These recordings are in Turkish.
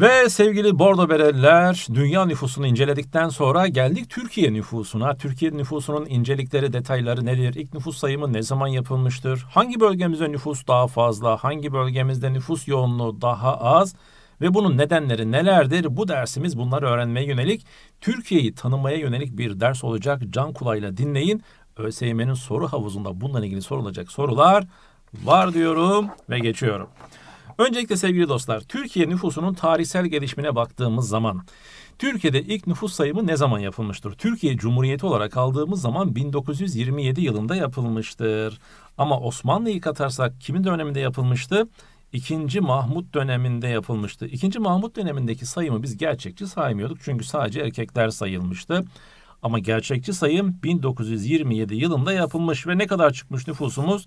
Ve sevgili Bordo Bereliler dünya nüfusunu inceledikten sonra geldik Türkiye nüfusuna. Türkiye nüfusunun incelikleri, detayları nedir? İlk nüfus sayımı ne zaman yapılmıştır? Hangi bölgemizde nüfus daha fazla? Hangi bölgemizde nüfus yoğunluğu daha az? Ve bunun nedenleri nelerdir? Bu dersimiz bunları öğrenmeye yönelik, Türkiye'yi tanımaya yönelik bir ders olacak. Can kulağıyla dinleyin. ÖSYM'nin soru havuzunda bununla ilgili sorulacak sorular var diyorum ve geçiyorum. Öncelikle sevgili dostlar, Türkiye nüfusunun tarihsel gelişimine baktığımız zaman Türkiye'de ilk nüfus sayımı ne zaman yapılmıştır? Türkiye Cumhuriyeti olarak aldığımız zaman 1927 yılında yapılmıştır. Ama Osmanlı'yı katarsak kimin döneminde yapılmıştı? İkinci Mahmut döneminde yapılmıştı. İkinci Mahmut dönemindeki sayımı biz gerçekçi saymıyorduk çünkü sadece erkekler sayılmıştı. Ama gerçekçi sayım 1927 yılında yapılmış ve ne kadar çıkmış nüfusumuz?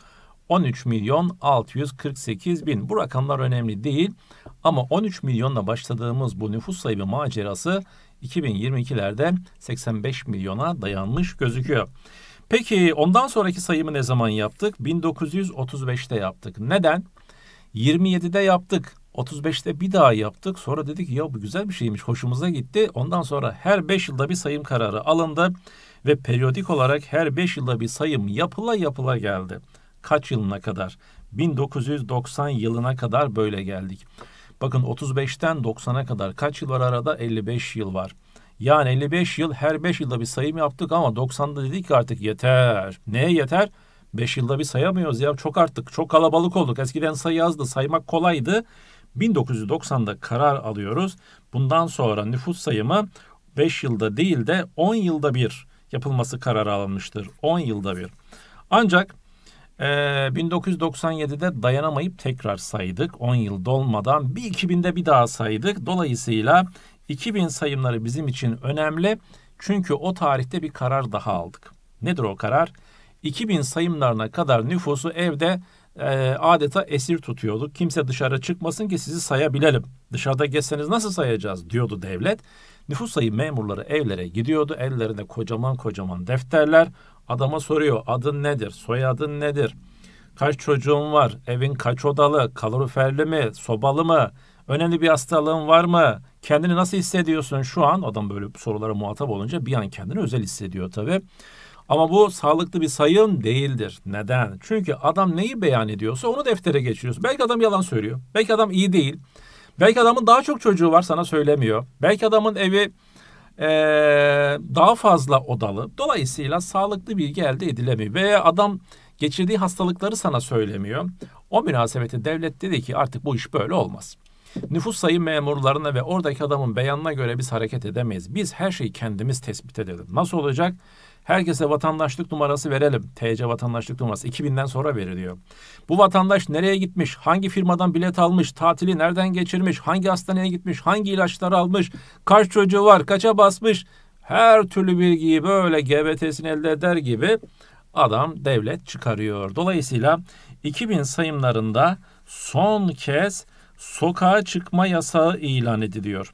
13 milyon 648 bin. Bu rakamlar önemli değil ama 13 milyonla başladığımız bu nüfus sayımı macerası 2022'lerde 85 milyona dayanmış gözüküyor. Peki ondan sonraki sayımı ne zaman yaptık? 1935'te yaptık. Neden? 27'de yaptık. 35'te bir daha yaptık. Sonra dedik ki, ya bu güzel bir şeymiş. Hoşumuza gitti. Ondan sonra her 5 yılda bir sayım kararı alındı ve periyodik olarak her 5 yılda bir sayım yapıla yapıla geldi kaç yılına kadar? 1990 yılına kadar böyle geldik. Bakın 35'ten 90'a kadar kaç yıl var arada? 55 yıl var. Yani 55 yıl her 5 yılda bir sayım yaptık ama 90'da dedik ki artık yeter. Neye yeter? 5 yılda bir sayamıyoruz ya çok artık çok kalabalık olduk. Eskiden sayı azdı saymak kolaydı. 1990'da karar alıyoruz. Bundan sonra nüfus sayımı 5 yılda değil de 10 yılda bir yapılması kararı alınmıştır. 10 yılda bir. Ancak ee, 1997'de dayanamayıp tekrar saydık. 10 yıl dolmadan bir 2000'de bir daha saydık. Dolayısıyla 2000 sayımları bizim için önemli. Çünkü o tarihte bir karar daha aldık. Nedir o karar? 2000 sayımlarına kadar nüfusu evde e, adeta esir tutuyorduk. Kimse dışarı çıkmasın ki sizi sayabilelim. Dışarıda gezseniz nasıl sayacağız diyordu devlet. Nüfus sayım memurları evlere gidiyordu. Ellerinde kocaman kocaman defterler. Adama soruyor adın nedir, soyadın nedir, kaç çocuğun var, evin kaç odalı, kaloriferli mi, sobalı mı, önemli bir hastalığın var mı, kendini nasıl hissediyorsun şu an? Adam böyle sorulara muhatap olunca bir an kendini özel hissediyor tabii. Ama bu sağlıklı bir sayım değildir. Neden? Çünkü adam neyi beyan ediyorsa onu deftere geçiriyorsun. Belki adam yalan söylüyor. Belki adam iyi değil. Belki adamın daha çok çocuğu var sana söylemiyor. Belki adamın evi e, daha fazla odalı. Dolayısıyla sağlıklı bilgi elde edilemiyor. Veya adam geçirdiği hastalıkları sana söylemiyor. O münasebeti devlet dedi ki artık bu iş böyle olmaz. Nüfus sayım memurlarına ve oradaki adamın beyanına göre biz hareket edemeyiz. Biz her şeyi kendimiz tespit edelim. Nasıl olacak? Herkese vatandaşlık numarası verelim. TC vatandaşlık numarası 2000'den sonra veriliyor. Bu vatandaş nereye gitmiş, hangi firmadan bilet almış, tatili nereden geçirmiş, hangi hastaneye gitmiş, hangi ilaçları almış, kaç çocuğu var, kaça basmış. Her türlü bilgiyi böyle GBT'sini elde eder gibi adam devlet çıkarıyor. Dolayısıyla 2000 sayımlarında son kez sokağa çıkma yasağı ilan ediliyor.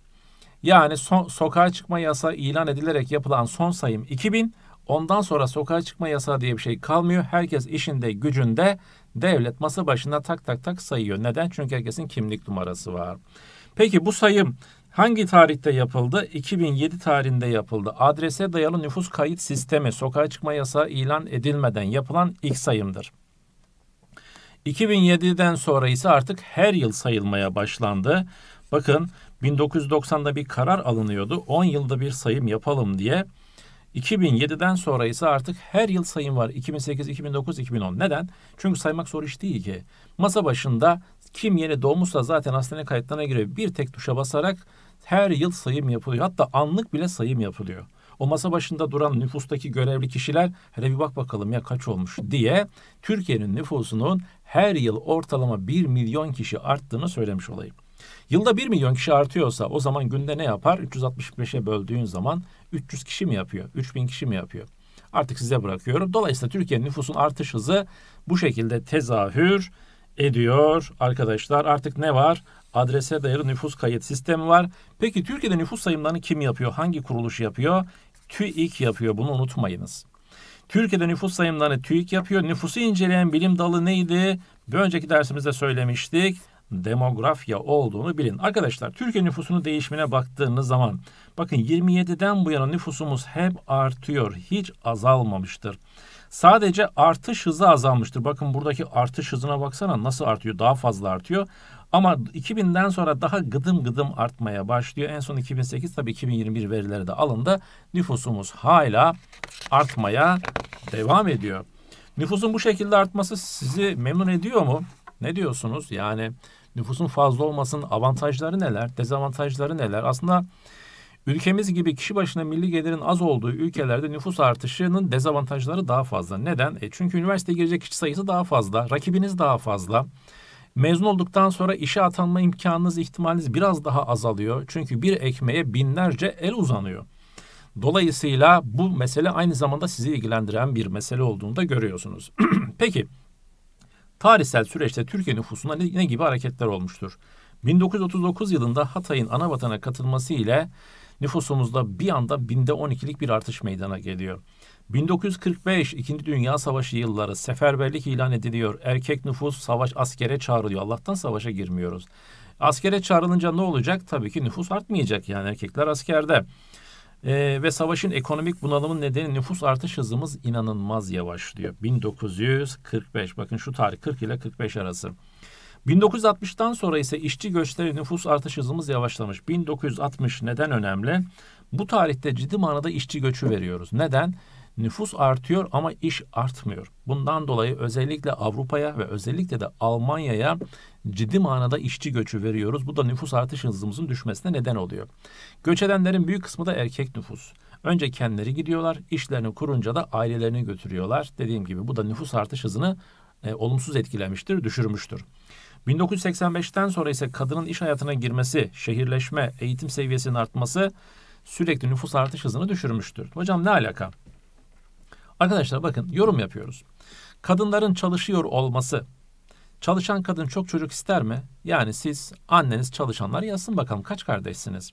Yani so- sokağa çıkma yasağı ilan edilerek yapılan son sayım 2000 Ondan sonra sokağa çıkma yasağı diye bir şey kalmıyor. Herkes işinde, gücünde, devlet masa başında tak tak tak sayıyor. Neden? Çünkü herkesin kimlik numarası var. Peki bu sayım hangi tarihte yapıldı? 2007 tarihinde yapıldı. Adrese dayalı nüfus kayıt sistemi sokağa çıkma yasağı ilan edilmeden yapılan ilk sayımdır. 2007'den sonra ise artık her yıl sayılmaya başlandı. Bakın 1990'da bir karar alınıyordu. 10 yılda bir sayım yapalım diye. 2007'den sonra ise artık her yıl sayım var. 2008, 2009, 2010. Neden? Çünkü saymak zor iş değil ki. Masa başında kim yeni doğmuşsa zaten hastane kayıtlarına göre Bir tek tuşa basarak her yıl sayım yapılıyor. Hatta anlık bile sayım yapılıyor. O masa başında duran nüfustaki görevli kişiler hele bir bak bakalım ya kaç olmuş diye Türkiye'nin nüfusunun her yıl ortalama 1 milyon kişi arttığını söylemiş olayım. Yılda 1 milyon kişi artıyorsa o zaman günde ne yapar? 365'e böldüğün zaman 300 kişi mi yapıyor? 3000 kişi mi yapıyor? Artık size bırakıyorum. Dolayısıyla Türkiye'nin nüfusun artış hızı bu şekilde tezahür ediyor arkadaşlar. Artık ne var? Adrese dayalı nüfus kayıt sistemi var. Peki Türkiye'de nüfus sayımlarını kim yapıyor? Hangi kuruluş yapıyor? TÜİK yapıyor. Bunu unutmayınız. Türkiye'de nüfus sayımlarını TÜİK yapıyor. Nüfusu inceleyen bilim dalı neydi? Bir önceki dersimizde söylemiştik demografya olduğunu bilin. Arkadaşlar Türkiye nüfusunun değişimine baktığınız zaman bakın 27'den bu yana nüfusumuz hep artıyor. Hiç azalmamıştır. Sadece artış hızı azalmıştır. Bakın buradaki artış hızına baksana nasıl artıyor? Daha fazla artıyor. Ama 2000'den sonra daha gıdım gıdım artmaya başlıyor. En son 2008 tabii 2021 verileri de alındı. Nüfusumuz hala artmaya devam ediyor. Nüfusun bu şekilde artması sizi memnun ediyor mu? Ne diyorsunuz? Yani nüfusun fazla olmasının avantajları neler, dezavantajları neler? Aslında ülkemiz gibi kişi başına milli gelirin az olduğu ülkelerde nüfus artışının dezavantajları daha fazla. Neden? E çünkü üniversiteye girecek kişi sayısı daha fazla, rakibiniz daha fazla. Mezun olduktan sonra işe atanma imkanınız, ihtimaliniz biraz daha azalıyor. Çünkü bir ekmeğe binlerce el uzanıyor. Dolayısıyla bu mesele aynı zamanda sizi ilgilendiren bir mesele olduğunu da görüyorsunuz. Peki tarihsel süreçte Türkiye nüfusunda ne, gibi hareketler olmuştur? 1939 yılında Hatay'ın ana vatana katılması ile nüfusumuzda bir anda binde 12'lik bir artış meydana geliyor. 1945 2. Dünya Savaşı yılları seferberlik ilan ediliyor. Erkek nüfus savaş askere çağrılıyor. Allah'tan savaşa girmiyoruz. Askere çağrılınca ne olacak? Tabii ki nüfus artmayacak yani erkekler askerde. E, ve savaşın ekonomik bunalımın nedeni nüfus artış hızımız inanılmaz yavaşlıyor. 1945 bakın şu tarih 40 ile 45 arası. 1960'tan sonra ise işçi göçleri nüfus artış hızımız yavaşlamış. 1960 neden önemli? Bu tarihte ciddi manada işçi göçü veriyoruz. Neden? Nüfus artıyor ama iş artmıyor. Bundan dolayı özellikle Avrupa'ya ve özellikle de Almanya'ya ciddi manada işçi göçü veriyoruz. Bu da nüfus artış hızımızın düşmesine neden oluyor. Göç edenlerin büyük kısmı da erkek nüfus. Önce kendileri gidiyorlar, işlerini kurunca da ailelerini götürüyorlar. Dediğim gibi bu da nüfus artış hızını e, olumsuz etkilemiştir, düşürmüştür. 1985'ten sonra ise kadının iş hayatına girmesi, şehirleşme, eğitim seviyesinin artması sürekli nüfus artış hızını düşürmüştür. Hocam ne alaka? Arkadaşlar bakın yorum yapıyoruz. Kadınların çalışıyor olması. Çalışan kadın çok çocuk ister mi? Yani siz anneniz çalışanlar yazsın bakalım kaç kardeşsiniz?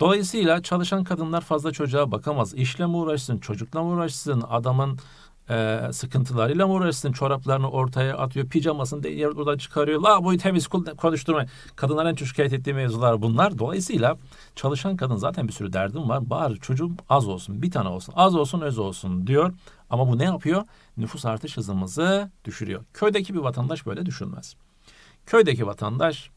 Dolayısıyla çalışan kadınlar fazla çocuğa bakamaz. İşle mi uğraşsın, çocukla mı uğraşsın, adamın e, sıkıntılarıyla mı Çoraplarını ortaya atıyor, pijamasını da yer buradan çıkarıyor. La boyu temiz kul konuşturma. Kadınların en çok şikayet ettiği mevzular bunlar. Dolayısıyla çalışan kadın zaten bir sürü derdim var. Bari çocuğum az olsun, bir tane olsun, az olsun, öz olsun diyor. Ama bu ne yapıyor? Nüfus artış hızımızı düşürüyor. Köydeki bir vatandaş böyle düşünmez. Köydeki vatandaş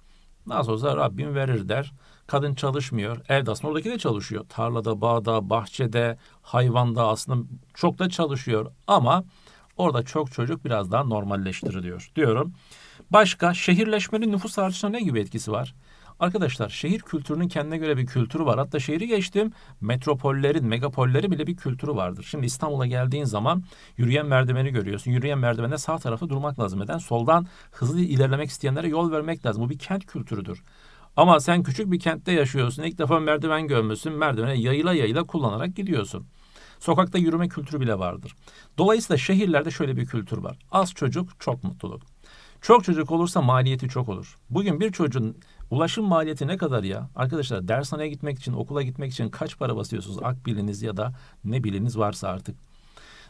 nasıl olsa Rabbim verir der. Kadın çalışmıyor. Evde aslında oradaki de çalışıyor. Tarlada, bağda, bahçede, hayvanda aslında çok da çalışıyor. Ama orada çok çocuk biraz daha normalleştiriliyor diyorum. Başka şehirleşmenin nüfus artışına ne gibi etkisi var? Arkadaşlar şehir kültürünün kendine göre bir kültürü var. Hatta şehri geçtim metropollerin, megapolleri bile bir kültürü vardır. Şimdi İstanbul'a geldiğin zaman yürüyen merdiveni görüyorsun. Yürüyen merdivende sağ tarafı durmak lazım. Neden? Soldan hızlı ilerlemek isteyenlere yol vermek lazım. Bu bir kent kültürüdür. Ama sen küçük bir kentte yaşıyorsun. İlk defa merdiven görmüşsün. Merdivene yayıla yayıla kullanarak gidiyorsun. Sokakta yürüme kültürü bile vardır. Dolayısıyla şehirlerde şöyle bir kültür var. Az çocuk çok mutluluk. Çok çocuk olursa maliyeti çok olur. Bugün bir çocuğun ulaşım maliyeti ne kadar ya? Arkadaşlar dershaneye gitmek için, okula gitmek için kaç para basıyorsunuz? Akbiliniz ya da ne biliniz varsa artık.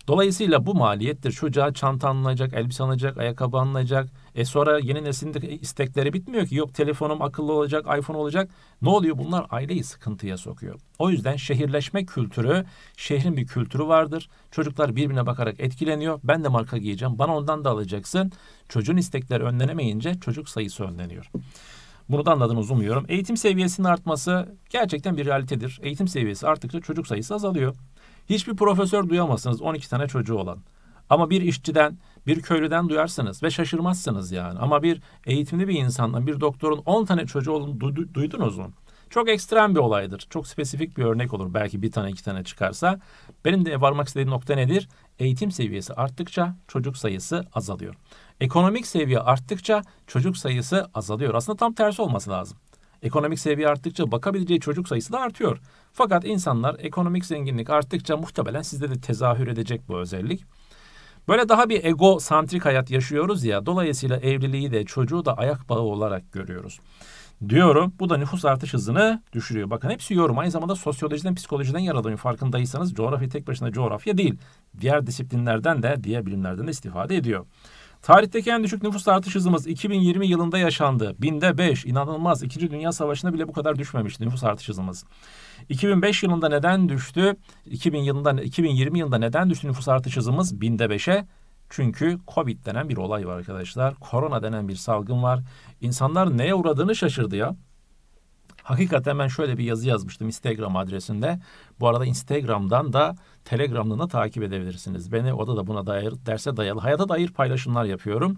Dolayısıyla bu maliyettir. Çocuğa çanta alınacak, elbise alınacak, ayakkabı alınacak. E sonra yeni neslinde istekleri bitmiyor ki. Yok telefonum akıllı olacak, iPhone olacak. Ne oluyor? Bunlar aileyi sıkıntıya sokuyor. O yüzden şehirleşme kültürü, şehrin bir kültürü vardır. Çocuklar birbirine bakarak etkileniyor. Ben de marka giyeceğim, bana ondan da alacaksın. Çocuğun istekleri önlenemeyince çocuk sayısı önleniyor. Bunu da anladınız umuyorum. Eğitim seviyesinin artması gerçekten bir realitedir. Eğitim seviyesi arttıkça çocuk sayısı azalıyor. Hiçbir profesör duyamazsınız 12 tane çocuğu olan. Ama bir işçiden, bir köylüden duyarsınız ve şaşırmazsınız yani. Ama bir eğitimli bir insandan, bir doktorun 10 tane çocuğu olduğunu du- duydunuz mu? Çok ekstrem bir olaydır. Çok spesifik bir örnek olur. Belki bir tane iki tane çıkarsa. Benim de varmak istediğim nokta nedir? Eğitim seviyesi arttıkça çocuk sayısı azalıyor. Ekonomik seviye arttıkça çocuk sayısı azalıyor. Aslında tam tersi olması lazım. Ekonomik seviye arttıkça bakabileceği çocuk sayısı da artıyor. Fakat insanlar ekonomik zenginlik arttıkça muhtemelen sizde de tezahür edecek bu özellik. Böyle daha bir ego santrik hayat yaşıyoruz ya dolayısıyla evliliği de çocuğu da ayak bağı olarak görüyoruz. Diyorum bu da nüfus artış hızını düşürüyor. Bakın hepsi yorum aynı zamanda sosyolojiden psikolojiden yaralanıyor farkındaysanız coğrafya tek başına coğrafya değil. Diğer disiplinlerden de diğer bilimlerden de istifade ediyor. Tarihteki en düşük nüfus artış hızımız 2020 yılında yaşandı. Binde 5 inanılmaz. 2. Dünya Savaşı'na bile bu kadar düşmemişti nüfus artış hızımız. 2005 yılında neden düştü? 2000 yılında 2020 yılında neden düştü nüfus artış hızımız binde 5'e? Çünkü Covid denen bir olay var arkadaşlar. Korona denen bir salgın var. İnsanlar neye uğradığını şaşırdı ya. Hakikaten ben şöyle bir yazı yazmıştım Instagram adresinde. Bu arada Instagram'dan da Telegram'dan da takip edebilirsiniz. Beni orada da buna dair derse dayalı hayata dair paylaşımlar yapıyorum.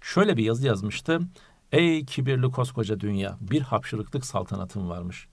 Şöyle bir yazı yazmıştım. Ey kibirli koskoca dünya bir hapşırıklık saltanatım varmış.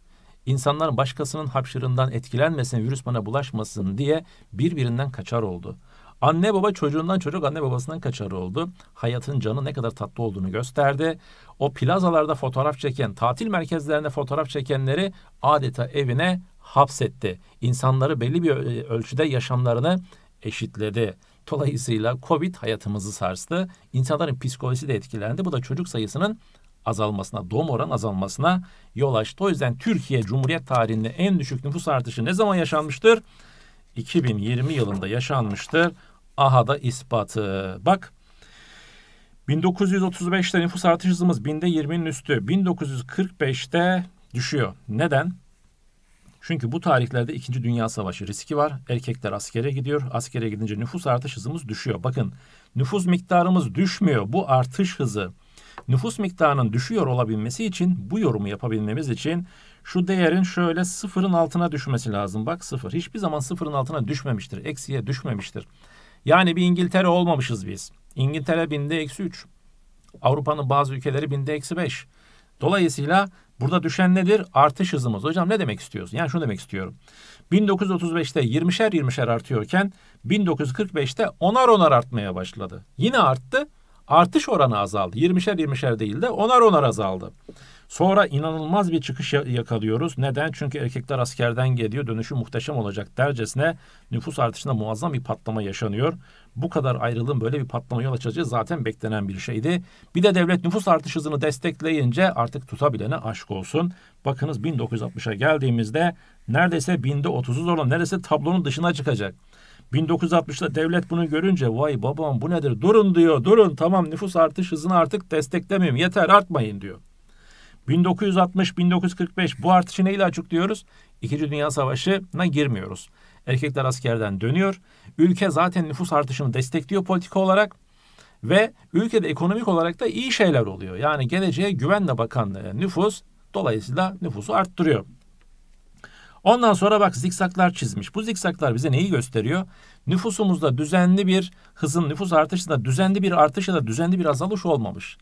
İnsanlar başkasının hapşırından etkilenmesin, virüs bana bulaşmasın diye birbirinden kaçar oldu. Anne baba çocuğundan çocuk anne babasından kaçar oldu. Hayatın canı ne kadar tatlı olduğunu gösterdi. O plazalarda fotoğraf çeken, tatil merkezlerinde fotoğraf çekenleri adeta evine hapsetti. İnsanları belli bir e, ölçüde yaşamlarını eşitledi. Dolayısıyla Covid hayatımızı sarstı. İnsanların psikolojisi de etkilendi. Bu da çocuk sayısının azalmasına, doğum oran azalmasına yol açtı. O yüzden Türkiye Cumhuriyet tarihinde en düşük nüfus artışı ne zaman yaşanmıştır? 2020 yılında yaşanmıştır. Aha da ispatı. Bak 1935'te nüfus artış hızımız binde 20'nin üstü. 1945'te düşüyor. Neden? Çünkü bu tarihlerde 2. Dünya Savaşı riski var. Erkekler askere gidiyor. Askere gidince nüfus artış hızımız düşüyor. Bakın nüfus miktarımız düşmüyor. Bu artış hızı nüfus miktarının düşüyor olabilmesi için bu yorumu yapabilmemiz için şu değerin şöyle sıfırın altına düşmesi lazım. Bak sıfır. Hiçbir zaman sıfırın altına düşmemiştir. Eksiye düşmemiştir. Yani bir İngiltere olmamışız biz. İngiltere binde eksi üç. Avrupa'nın bazı ülkeleri binde eksi beş. Dolayısıyla burada düşen nedir? Artış hızımız. Hocam ne demek istiyorsun? Yani şunu demek istiyorum. 1935'te 20'şer 20'şer artıyorken 1945'te 10'ar 10'ar artmaya başladı. Yine arttı. Artış oranı azaldı. 20'şer 20'şer değil de 10'ar 10'ar azaldı. Sonra inanılmaz bir çıkış yakalıyoruz. Neden? Çünkü erkekler askerden geliyor. Dönüşü muhteşem olacak dercesine nüfus artışında muazzam bir patlama yaşanıyor. Bu kadar ayrılığın böyle bir patlama yol açacağı zaten beklenen bir şeydi. Bir de devlet nüfus artış hızını destekleyince artık tutabilene aşk olsun. Bakınız 1960'a geldiğimizde neredeyse binde 30'u zorla neredeyse tablonun dışına çıkacak. 1960'da devlet bunu görünce vay babam bu nedir durun diyor durun tamam nüfus artış hızını artık desteklemiyorum yeter artmayın diyor. 1960-1945 bu artışı neyle açıklıyoruz? İkinci Dünya Savaşı'na girmiyoruz. Erkekler askerden dönüyor. Ülke zaten nüfus artışını destekliyor politika olarak. Ve ülkede ekonomik olarak da iyi şeyler oluyor. Yani geleceğe güvenle bakan e, nüfus dolayısıyla nüfusu arttırıyor. Ondan sonra bak zikzaklar çizmiş. Bu zikzaklar bize neyi gösteriyor? Nüfusumuzda düzenli bir hızın nüfus artışında düzenli bir artış ya da düzenli bir azalış olmamış.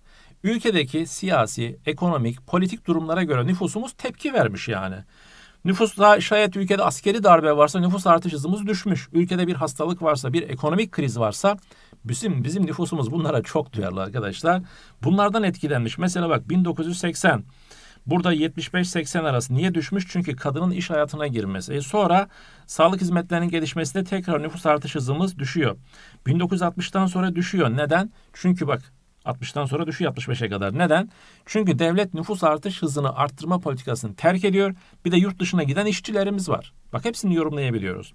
Ülkedeki siyasi, ekonomik, politik durumlara göre nüfusumuz tepki vermiş yani. Nüfusta şayet ülkede askeri darbe varsa nüfus artış hızımız düşmüş. Ülkede bir hastalık varsa, bir ekonomik kriz varsa bizim bizim nüfusumuz bunlara çok duyarlı arkadaşlar. Bunlardan etkilenmiş. Mesela bak 1980 Burada 75-80 arası niye düşmüş? Çünkü kadının iş hayatına girmesi. E sonra sağlık hizmetlerinin gelişmesiyle tekrar nüfus artış hızımız düşüyor. 1960'tan sonra düşüyor. Neden? Çünkü bak 60'tan sonra düşüyor 65'e kadar. Neden? Çünkü devlet nüfus artış hızını arttırma politikasını terk ediyor. Bir de yurt dışına giden işçilerimiz var. Bak hepsini yorumlayabiliyoruz.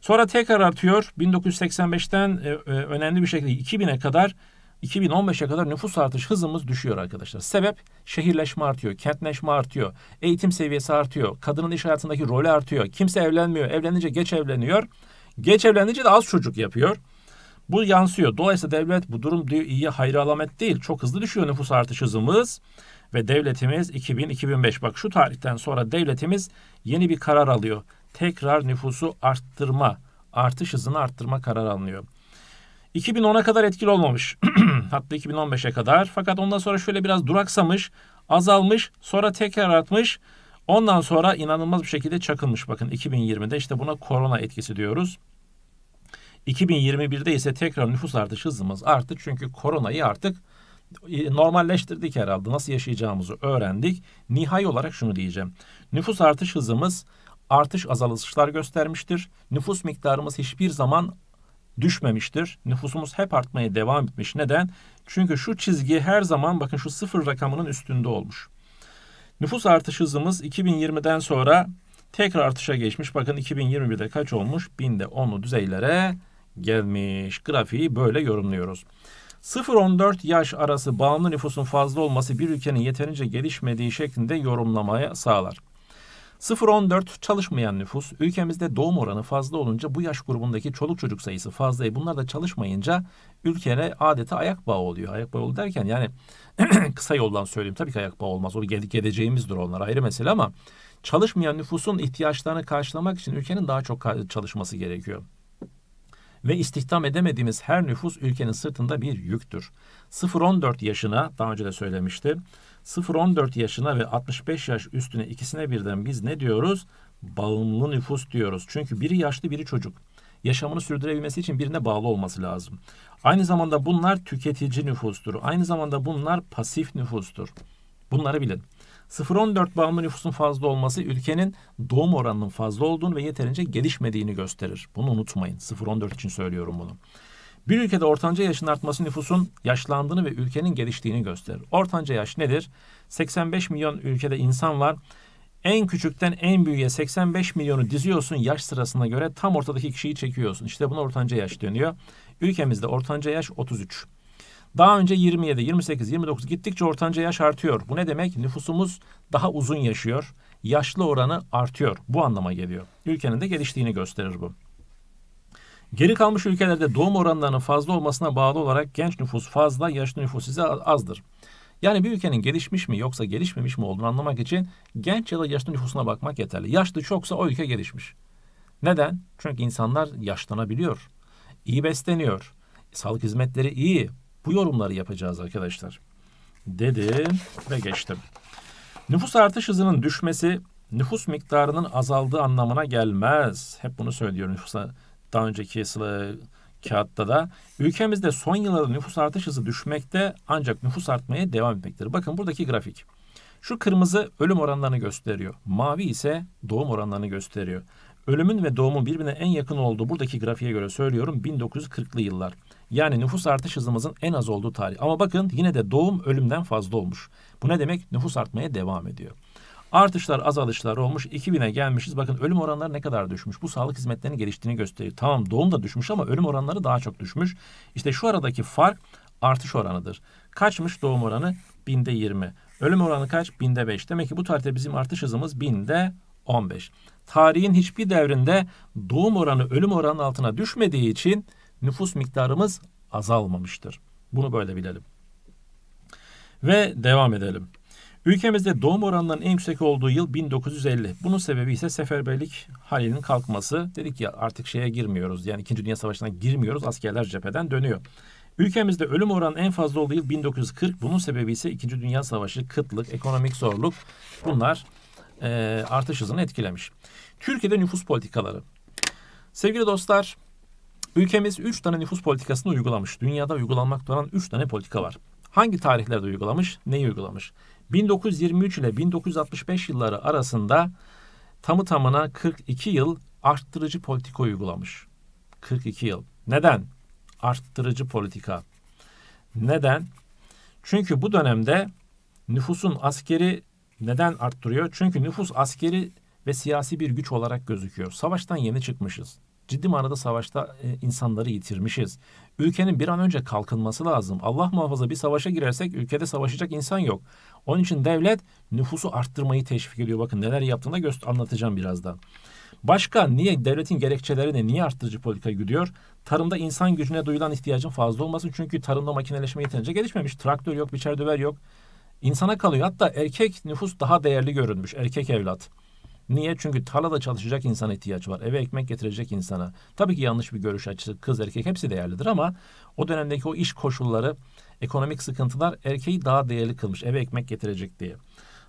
Sonra tekrar artıyor. 1985'ten e, e, önemli bir şekilde 2000'e kadar 2015'e kadar nüfus artış hızımız düşüyor arkadaşlar. Sebep şehirleşme artıyor, kentleşme artıyor, eğitim seviyesi artıyor, kadının iş hayatındaki rolü artıyor. Kimse evlenmiyor, evlenince geç evleniyor. Geç evlenince de az çocuk yapıyor. Bu yansıyor. Dolayısıyla devlet bu durum diyor iyi hayra alamet değil. Çok hızlı düşüyor nüfus artış hızımız ve devletimiz 2000-2005 bak şu tarihten sonra devletimiz yeni bir karar alıyor. Tekrar nüfusu arttırma, artış hızını arttırma kararı alınıyor. 2010'a kadar etkili olmamış. Hatta 2015'e kadar. Fakat ondan sonra şöyle biraz duraksamış, azalmış, sonra tekrar artmış. Ondan sonra inanılmaz bir şekilde çakılmış. Bakın 2020'de işte buna korona etkisi diyoruz. 2021'de ise tekrar nüfus artış hızımız arttı. Çünkü koronayı artık e, normalleştirdik herhalde. Nasıl yaşayacağımızı öğrendik. Nihai olarak şunu diyeceğim. Nüfus artış hızımız artış azalışlar göstermiştir. Nüfus miktarımız hiçbir zaman düşmemiştir. Nüfusumuz hep artmaya devam etmiş. Neden? Çünkü şu çizgi her zaman bakın şu sıfır rakamının üstünde olmuş. Nüfus artış hızımız 2020'den sonra tekrar artışa geçmiş. Bakın 2021'de kaç olmuş? Binde 10'lu düzeylere gelmiş. Grafiği böyle yorumluyoruz. 0-14 yaş arası bağımlı nüfusun fazla olması bir ülkenin yeterince gelişmediği şeklinde yorumlamaya sağlar. 0-14 çalışmayan nüfus, ülkemizde doğum oranı fazla olunca bu yaş grubundaki çoluk çocuk sayısı fazla. E, bunlar da çalışmayınca ülkene adeta ayak bağı oluyor. Ayak bağı oluyor derken yani kısa yoldan söyleyeyim. Tabii ki ayak bağı olmaz. O geldik geleceğimizdir onlar ayrı mesele ama çalışmayan nüfusun ihtiyaçlarını karşılamak için ülkenin daha çok çalışması gerekiyor ve istihdam edemediğimiz her nüfus ülkenin sırtında bir yüktür. 0-14 yaşına, daha önce de söylemiştim, 0-14 yaşına ve 65 yaş üstüne ikisine birden biz ne diyoruz? Bağımlı nüfus diyoruz. Çünkü biri yaşlı, biri çocuk. Yaşamını sürdürebilmesi için birine bağlı olması lazım. Aynı zamanda bunlar tüketici nüfustur. Aynı zamanda bunlar pasif nüfustur. Bunları bilin. 0.14 bağımlı nüfusun fazla olması ülkenin doğum oranının fazla olduğunu ve yeterince gelişmediğini gösterir. Bunu unutmayın. 0.14 için söylüyorum bunu. Bir ülkede ortanca yaşın artması nüfusun yaşlandığını ve ülkenin geliştiğini gösterir. Ortanca yaş nedir? 85 milyon ülkede insan var. En küçükten en büyüğe 85 milyonu diziyorsun yaş sırasına göre tam ortadaki kişiyi çekiyorsun. İşte buna ortanca yaş dönüyor. Ülkemizde ortanca yaş 33. Daha önce 27, 28, 29 gittikçe ortanca yaş artıyor. Bu ne demek? Nüfusumuz daha uzun yaşıyor. Yaşlı oranı artıyor. Bu anlama geliyor. Ülkenin de geliştiğini gösterir bu. Geri kalmış ülkelerde doğum oranlarının fazla olmasına bağlı olarak genç nüfus fazla, yaşlı nüfus ise azdır. Yani bir ülkenin gelişmiş mi yoksa gelişmemiş mi olduğunu anlamak için genç ya da yaşlı nüfusuna bakmak yeterli. Yaşlı çoksa o ülke gelişmiş. Neden? Çünkü insanlar yaşlanabiliyor. iyi besleniyor. Sağlık hizmetleri iyi. Bu yorumları yapacağız arkadaşlar. Dedim ve geçtim. Nüfus artış hızının düşmesi nüfus miktarının azaldığı anlamına gelmez. Hep bunu söylüyorum nüfusa daha önceki sıla kağıtta da. Ülkemizde son yıllarda nüfus artış hızı düşmekte ancak nüfus artmaya devam etmektedir. Bakın buradaki grafik. Şu kırmızı ölüm oranlarını gösteriyor. Mavi ise doğum oranlarını gösteriyor. Ölümün ve doğumun birbirine en yakın olduğu buradaki grafiğe göre söylüyorum 1940'lı yıllar. Yani nüfus artış hızımızın en az olduğu tarih. Ama bakın yine de doğum ölümden fazla olmuş. Bu ne demek? Nüfus artmaya devam ediyor. Artışlar azalışlar olmuş. 2000'e gelmişiz. Bakın ölüm oranları ne kadar düşmüş. Bu sağlık hizmetlerinin geliştiğini gösteriyor. Tamam doğum da düşmüş ama ölüm oranları daha çok düşmüş. İşte şu aradaki fark artış oranıdır. Kaçmış doğum oranı? Binde 20. Ölüm oranı kaç? Binde 5. Demek ki bu tarihte bizim artış hızımız binde 15. Tarihin hiçbir devrinde doğum oranı ölüm oranının altına düşmediği için nüfus miktarımız azalmamıştır. Bunu böyle bilelim. Ve devam edelim. Ülkemizde doğum oranlarının en yüksek olduğu yıl 1950. Bunun sebebi ise seferberlik halinin kalkması. Dedik ya artık şeye girmiyoruz. Yani 2. Dünya Savaşı'na girmiyoruz. Askerler cepheden dönüyor. Ülkemizde ölüm oranı en fazla olduğu yıl 1940. Bunun sebebi ise 2. Dünya Savaşı, kıtlık, ekonomik zorluk. Bunlar e, artış hızını etkilemiş. Türkiye'de nüfus politikaları. Sevgili dostlar, Ülkemiz 3 tane nüfus politikasını uygulamış. Dünyada uygulanmakta olan 3 tane politika var. Hangi tarihlerde uygulamış, neyi uygulamış? 1923 ile 1965 yılları arasında tamı tamına 42 yıl arttırıcı politika uygulamış. 42 yıl. Neden? Arttırıcı politika. Neden? Çünkü bu dönemde nüfusun askeri neden arttırıyor? Çünkü nüfus askeri ve siyasi bir güç olarak gözüküyor. Savaştan yeni çıkmışız ciddi manada savaşta e, insanları yitirmişiz. Ülkenin bir an önce kalkınması lazım. Allah muhafaza bir savaşa girersek ülkede savaşacak insan yok. Onun için devlet nüfusu arttırmayı teşvik ediyor. Bakın neler yaptığını göster anlatacağım birazdan. Başka niye devletin gerekçeleri de niye arttırıcı politika gidiyor? Tarımda insan gücüne duyulan ihtiyacın fazla olmasın. Çünkü tarımda makineleşme yeterince gelişmemiş. Traktör yok, biçer döver yok. İnsana kalıyor. Hatta erkek nüfus daha değerli görünmüş. Erkek evlat. Niye? Çünkü tarlada çalışacak insana ihtiyaç var. Eve ekmek getirecek insana. Tabii ki yanlış bir görüş açısı. Kız erkek hepsi değerlidir ama o dönemdeki o iş koşulları, ekonomik sıkıntılar erkeği daha değerli kılmış. Eve ekmek getirecek diye.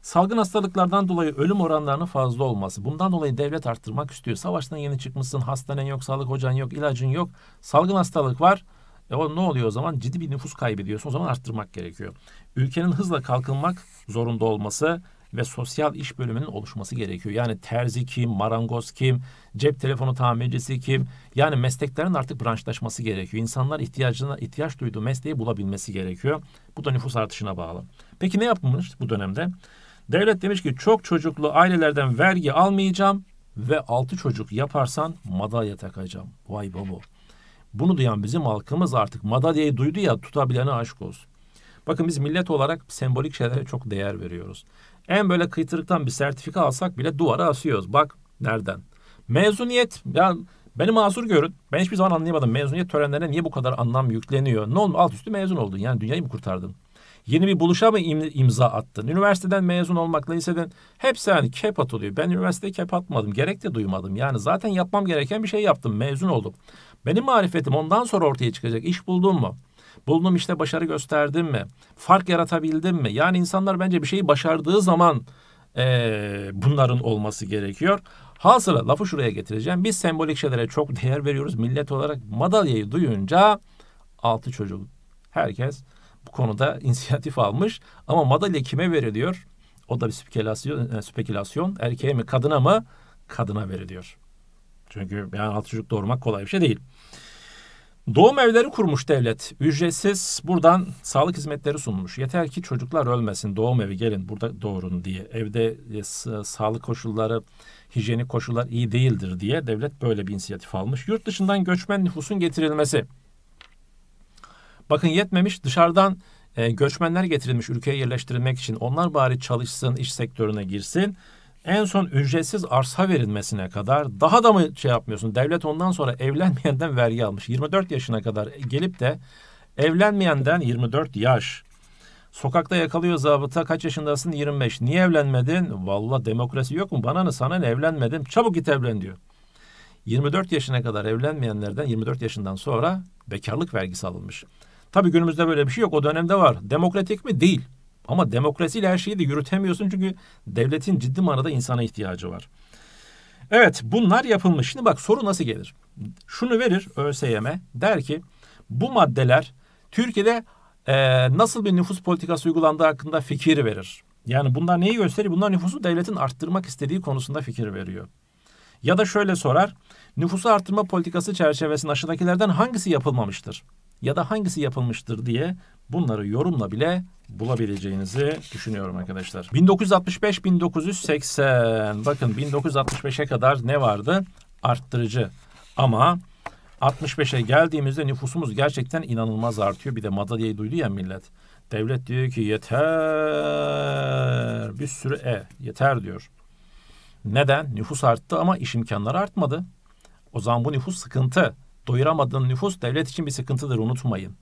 Salgın hastalıklardan dolayı ölüm oranlarının fazla olması. Bundan dolayı devlet arttırmak istiyor. Savaştan yeni çıkmışsın, hastanen yok, sağlık hocan yok, ilacın yok. Salgın hastalık var. E o ne oluyor o zaman? Ciddi bir nüfus kaybediyorsun. O zaman arttırmak gerekiyor. Ülkenin hızla kalkınmak zorunda olması ve sosyal iş bölümünün oluşması gerekiyor. Yani terzi kim, marangoz kim, cep telefonu tamircisi kim? Yani mesleklerin artık branşlaşması gerekiyor. İnsanlar ihtiyacına ihtiyaç duyduğu mesleği bulabilmesi gerekiyor. Bu da nüfus artışına bağlı. Peki ne yapılmış bu dönemde? Devlet demiş ki çok çocuklu ailelerden vergi almayacağım ve altı çocuk yaparsan madalya takacağım. Vay baba. Bunu duyan bizim halkımız artık madalyayı duydu ya tutabilene aşk olsun. Bakın biz millet olarak sembolik şeylere çok değer veriyoruz. En böyle kıytırıktan bir sertifika alsak bile duvara asıyoruz. Bak nereden? Mezuniyet ya beni mazur görün. Ben hiçbir zaman anlayamadım mezuniyet törenlerine niye bu kadar anlam yükleniyor? Ne oldu? Alt üstü mezun oldun. Yani dünyayı mı kurtardın? Yeni bir buluşa mı imza attın? Üniversiteden mezun olmakla liseden hepsi yani kep atılıyor. Ben üniversiteye kep atmadım. Gerek de duymadım. Yani zaten yapmam gereken bir şey yaptım. Mezun oldum. Benim marifetim ondan sonra ortaya çıkacak. İş buldun mu? Bulunum işte başarı gösterdim mi? Fark yaratabildim mi? Yani insanlar bence bir şeyi başardığı zaman e, bunların olması gerekiyor. Hasıla lafı şuraya getireceğim. Biz sembolik şeylere çok değer veriyoruz. Millet olarak madalyayı duyunca altı çocuk herkes bu konuda inisiyatif almış. Ama madalya kime veriliyor? O da bir spekülasyon, spekülasyon. Erkeğe mi kadına mı? Kadına veriliyor. Çünkü yani altı çocuk doğurmak kolay bir şey değil. Doğum evleri kurmuş devlet. Ücretsiz buradan sağlık hizmetleri sunmuş. Yeter ki çocuklar ölmesin. Doğum evi gelin burada doğurun diye. Evde e, sağlık koşulları, hijyenik koşullar iyi değildir diye devlet böyle bir inisiyatif almış. Yurt dışından göçmen nüfusun getirilmesi. Bakın yetmemiş dışarıdan e, göçmenler getirilmiş ülkeye yerleştirilmek için. Onlar bari çalışsın, iş sektörüne girsin en son ücretsiz arsa verilmesine kadar daha da mı şey yapmıyorsun? Devlet ondan sonra evlenmeyenden vergi almış. 24 yaşına kadar gelip de evlenmeyenden 24 yaş. Sokakta yakalıyor zabıta kaç yaşındasın 25. Niye evlenmedin? Valla demokrasi yok mu? Bana ne sana ne evlenmedim. Çabuk git evlen diyor. 24 yaşına kadar evlenmeyenlerden 24 yaşından sonra bekarlık vergisi alınmış. Tabii günümüzde böyle bir şey yok. O dönemde var. Demokratik mi? Değil. Ama demokrasiyle her şeyi de yürütemiyorsun çünkü devletin ciddi manada insana ihtiyacı var. Evet bunlar yapılmış. Şimdi bak soru nasıl gelir? Şunu verir ÖSYM'e der ki bu maddeler Türkiye'de e, nasıl bir nüfus politikası uygulandığı hakkında fikir verir. Yani bunlar neyi gösterir? Bunlar nüfusu devletin arttırmak istediği konusunda fikir veriyor. Ya da şöyle sorar. Nüfusu arttırma politikası çerçevesinde aşağıdakilerden hangisi yapılmamıştır? Ya da hangisi yapılmıştır diye Bunları yorumla bile bulabileceğinizi düşünüyorum arkadaşlar. 1965-1980 bakın 1965'e kadar ne vardı? Arttırıcı ama 65'e geldiğimizde nüfusumuz gerçekten inanılmaz artıyor. Bir de madalyayı duydu ya millet. Devlet diyor ki yeter bir sürü e yeter diyor. Neden? Nüfus arttı ama iş imkanları artmadı. O zaman bu nüfus sıkıntı. Doyuramadığın nüfus devlet için bir sıkıntıdır unutmayın.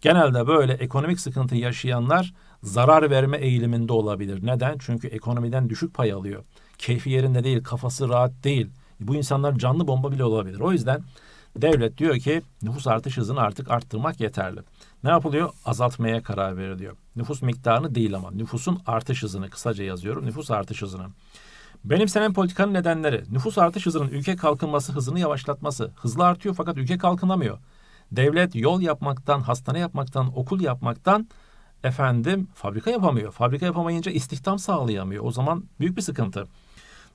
Genelde böyle ekonomik sıkıntı yaşayanlar zarar verme eğiliminde olabilir. Neden? Çünkü ekonomiden düşük pay alıyor. Keyfi yerinde değil, kafası rahat değil. Bu insanlar canlı bomba bile olabilir. O yüzden devlet diyor ki nüfus artış hızını artık arttırmak yeterli. Ne yapılıyor? Azaltmaya karar veriliyor. Nüfus miktarını değil ama nüfusun artış hızını kısaca yazıyorum. Nüfus artış hızını. Benimsenen politikanın nedenleri nüfus artış hızının ülke kalkınması hızını yavaşlatması. Hızlı artıyor fakat ülke kalkınamıyor. Devlet yol yapmaktan, hastane yapmaktan, okul yapmaktan efendim fabrika yapamıyor. Fabrika yapamayınca istihdam sağlayamıyor. O zaman büyük bir sıkıntı.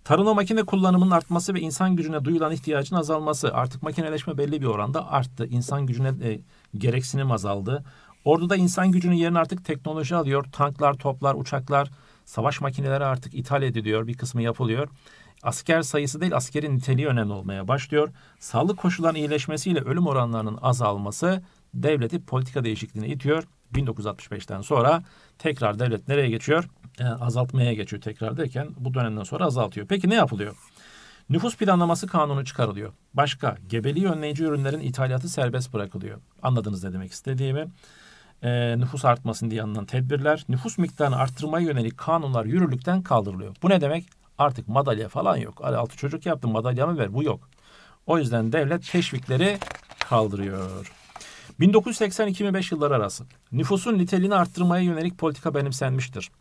Tarımda makine kullanımının artması ve insan gücüne duyulan ihtiyacın azalması. Artık makineleşme belli bir oranda arttı. İnsan gücüne e, gereksinim azaldı. Orduda insan gücünün yerini artık teknoloji alıyor. Tanklar, toplar, uçaklar, savaş makineleri artık ithal ediliyor. Bir kısmı yapılıyor. Asker sayısı değil askerin niteliği önemli olmaya başlıyor. Sağlık koşulların iyileşmesiyle ölüm oranlarının azalması devleti politika değişikliğine itiyor. 1965'ten sonra tekrar devlet nereye geçiyor? E, azaltmaya geçiyor tekrar derken bu dönemden sonra azaltıyor. Peki ne yapılıyor? Nüfus planlaması kanunu çıkarılıyor. Başka gebeliği önleyici ürünlerin ithalatı serbest bırakılıyor. Anladınız ne demek istediğimi. E, nüfus artmasın diye alınan tedbirler, nüfus miktarını arttırmaya yönelik kanunlar yürürlükten kaldırılıyor. Bu ne demek? Artık madalya falan yok. Altı çocuk yaptım madalyamı ver bu yok. O yüzden devlet teşvikleri kaldırıyor. 1980-2005 yılları arası nüfusun niteliğini arttırmaya yönelik politika benimsenmiştir.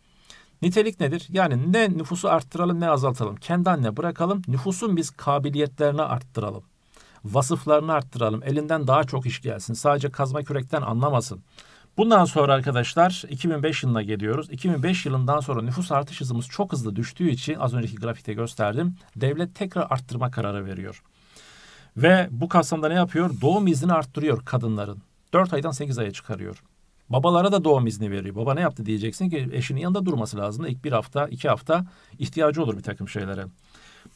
Nitelik nedir? Yani ne nüfusu arttıralım ne azaltalım. Kendi anne bırakalım. Nüfusun biz kabiliyetlerini arttıralım. Vasıflarını arttıralım. Elinden daha çok iş gelsin. Sadece kazma kürekten anlamasın. Bundan sonra arkadaşlar 2005 yılına geliyoruz. 2005 yılından sonra nüfus artış hızımız çok hızlı düştüğü için az önceki grafikte gösterdim. Devlet tekrar arttırma kararı veriyor. Ve bu kapsamda ne yapıyor? Doğum iznini arttırıyor kadınların. 4 aydan 8 aya çıkarıyor. Babalara da doğum izni veriyor. Baba ne yaptı diyeceksin ki eşinin yanında durması lazım. İlk bir hafta, iki hafta ihtiyacı olur bir takım şeylere.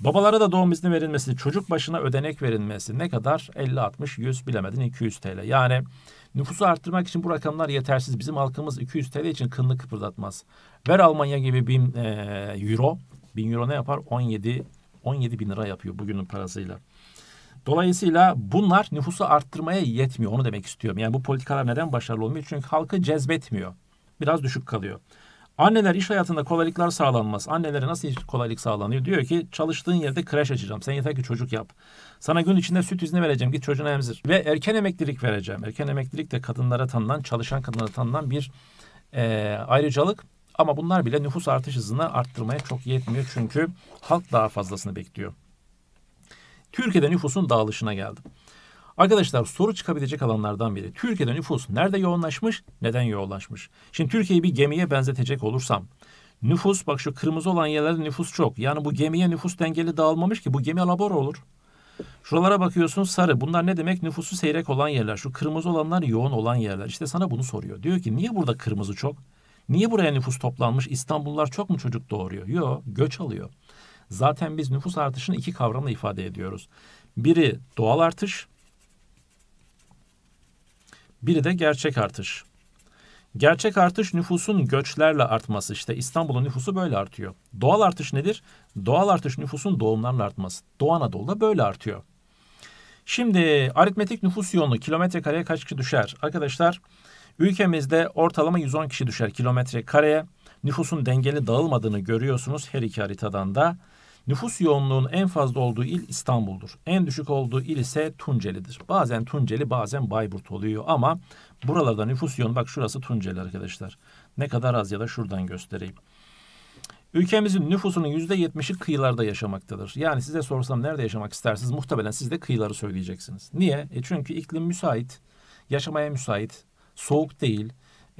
Babalara da doğum izni verilmesi, çocuk başına ödenek verilmesi ne kadar? 50, 60, 100 bilemedin 200 TL. Yani nüfusu arttırmak için bu rakamlar yetersiz. Bizim halkımız 200 TL için kınlı kıpırdatmaz. Ver Almanya gibi 1000 e, euro. 1000 euro ne yapar? 17 17 bin lira yapıyor bugünün parasıyla. Dolayısıyla bunlar nüfusu arttırmaya yetmiyor. Onu demek istiyorum. Yani bu politikalar neden başarılı olmuyor? Çünkü halkı cezbetmiyor. Biraz düşük kalıyor. Anneler iş hayatında kolaylıklar sağlanmaz. Annelere nasıl kolaylık sağlanıyor? Diyor ki çalıştığın yerde kreş açacağım. Sen yeter ki çocuk yap. Sana gün içinde süt izni vereceğim. Git çocuğuna emzir. Ve erken emeklilik vereceğim. Erken emeklilik de kadınlara tanınan, çalışan kadınlara tanınan bir e, ayrıcalık. Ama bunlar bile nüfus artış hızını arttırmaya çok yetmiyor. Çünkü halk daha fazlasını bekliyor. Türkiye'de nüfusun dağılışına geldim. Arkadaşlar soru çıkabilecek alanlardan biri. Türkiye'de nüfus nerede yoğunlaşmış, neden yoğunlaşmış? Şimdi Türkiye'yi bir gemiye benzetecek olursam nüfus bak şu kırmızı olan yerlerde nüfus çok. Yani bu gemiye nüfus dengeli dağılmamış ki bu gemi alabora olur. Şuralara bakıyorsun sarı. Bunlar ne demek? Nüfusu seyrek olan yerler. Şu kırmızı olanlar yoğun olan yerler. İşte sana bunu soruyor. Diyor ki niye burada kırmızı çok? Niye buraya nüfus toplanmış? İstanbullular çok mu çocuk doğuruyor? Yok, göç alıyor. Zaten biz nüfus artışını iki kavramla ifade ediyoruz. Biri doğal artış, biri de gerçek artış. Gerçek artış nüfusun göçlerle artması. İşte İstanbul'un nüfusu böyle artıyor. Doğal artış nedir? Doğal artış nüfusun doğumlarla artması. Doğu Anadolu'da böyle artıyor. Şimdi aritmetik nüfus yoğunluğu kilometre kareye kaç kişi düşer? Arkadaşlar ülkemizde ortalama 110 kişi düşer kilometre kareye. Nüfusun dengeli dağılmadığını görüyorsunuz her iki haritadan da. Nüfus yoğunluğunun en fazla olduğu il İstanbul'dur. En düşük olduğu il ise Tunceli'dir. Bazen Tunceli bazen Bayburt oluyor ama buralarda nüfus yoğunluğu bak şurası Tunceli arkadaşlar. Ne kadar az ya da şuradan göstereyim. Ülkemizin nüfusunun yüzde yetmişi kıyılarda yaşamaktadır. Yani size sorsam nerede yaşamak istersiniz muhtemelen siz de kıyıları söyleyeceksiniz. Niye? E çünkü iklim müsait, yaşamaya müsait, soğuk değil,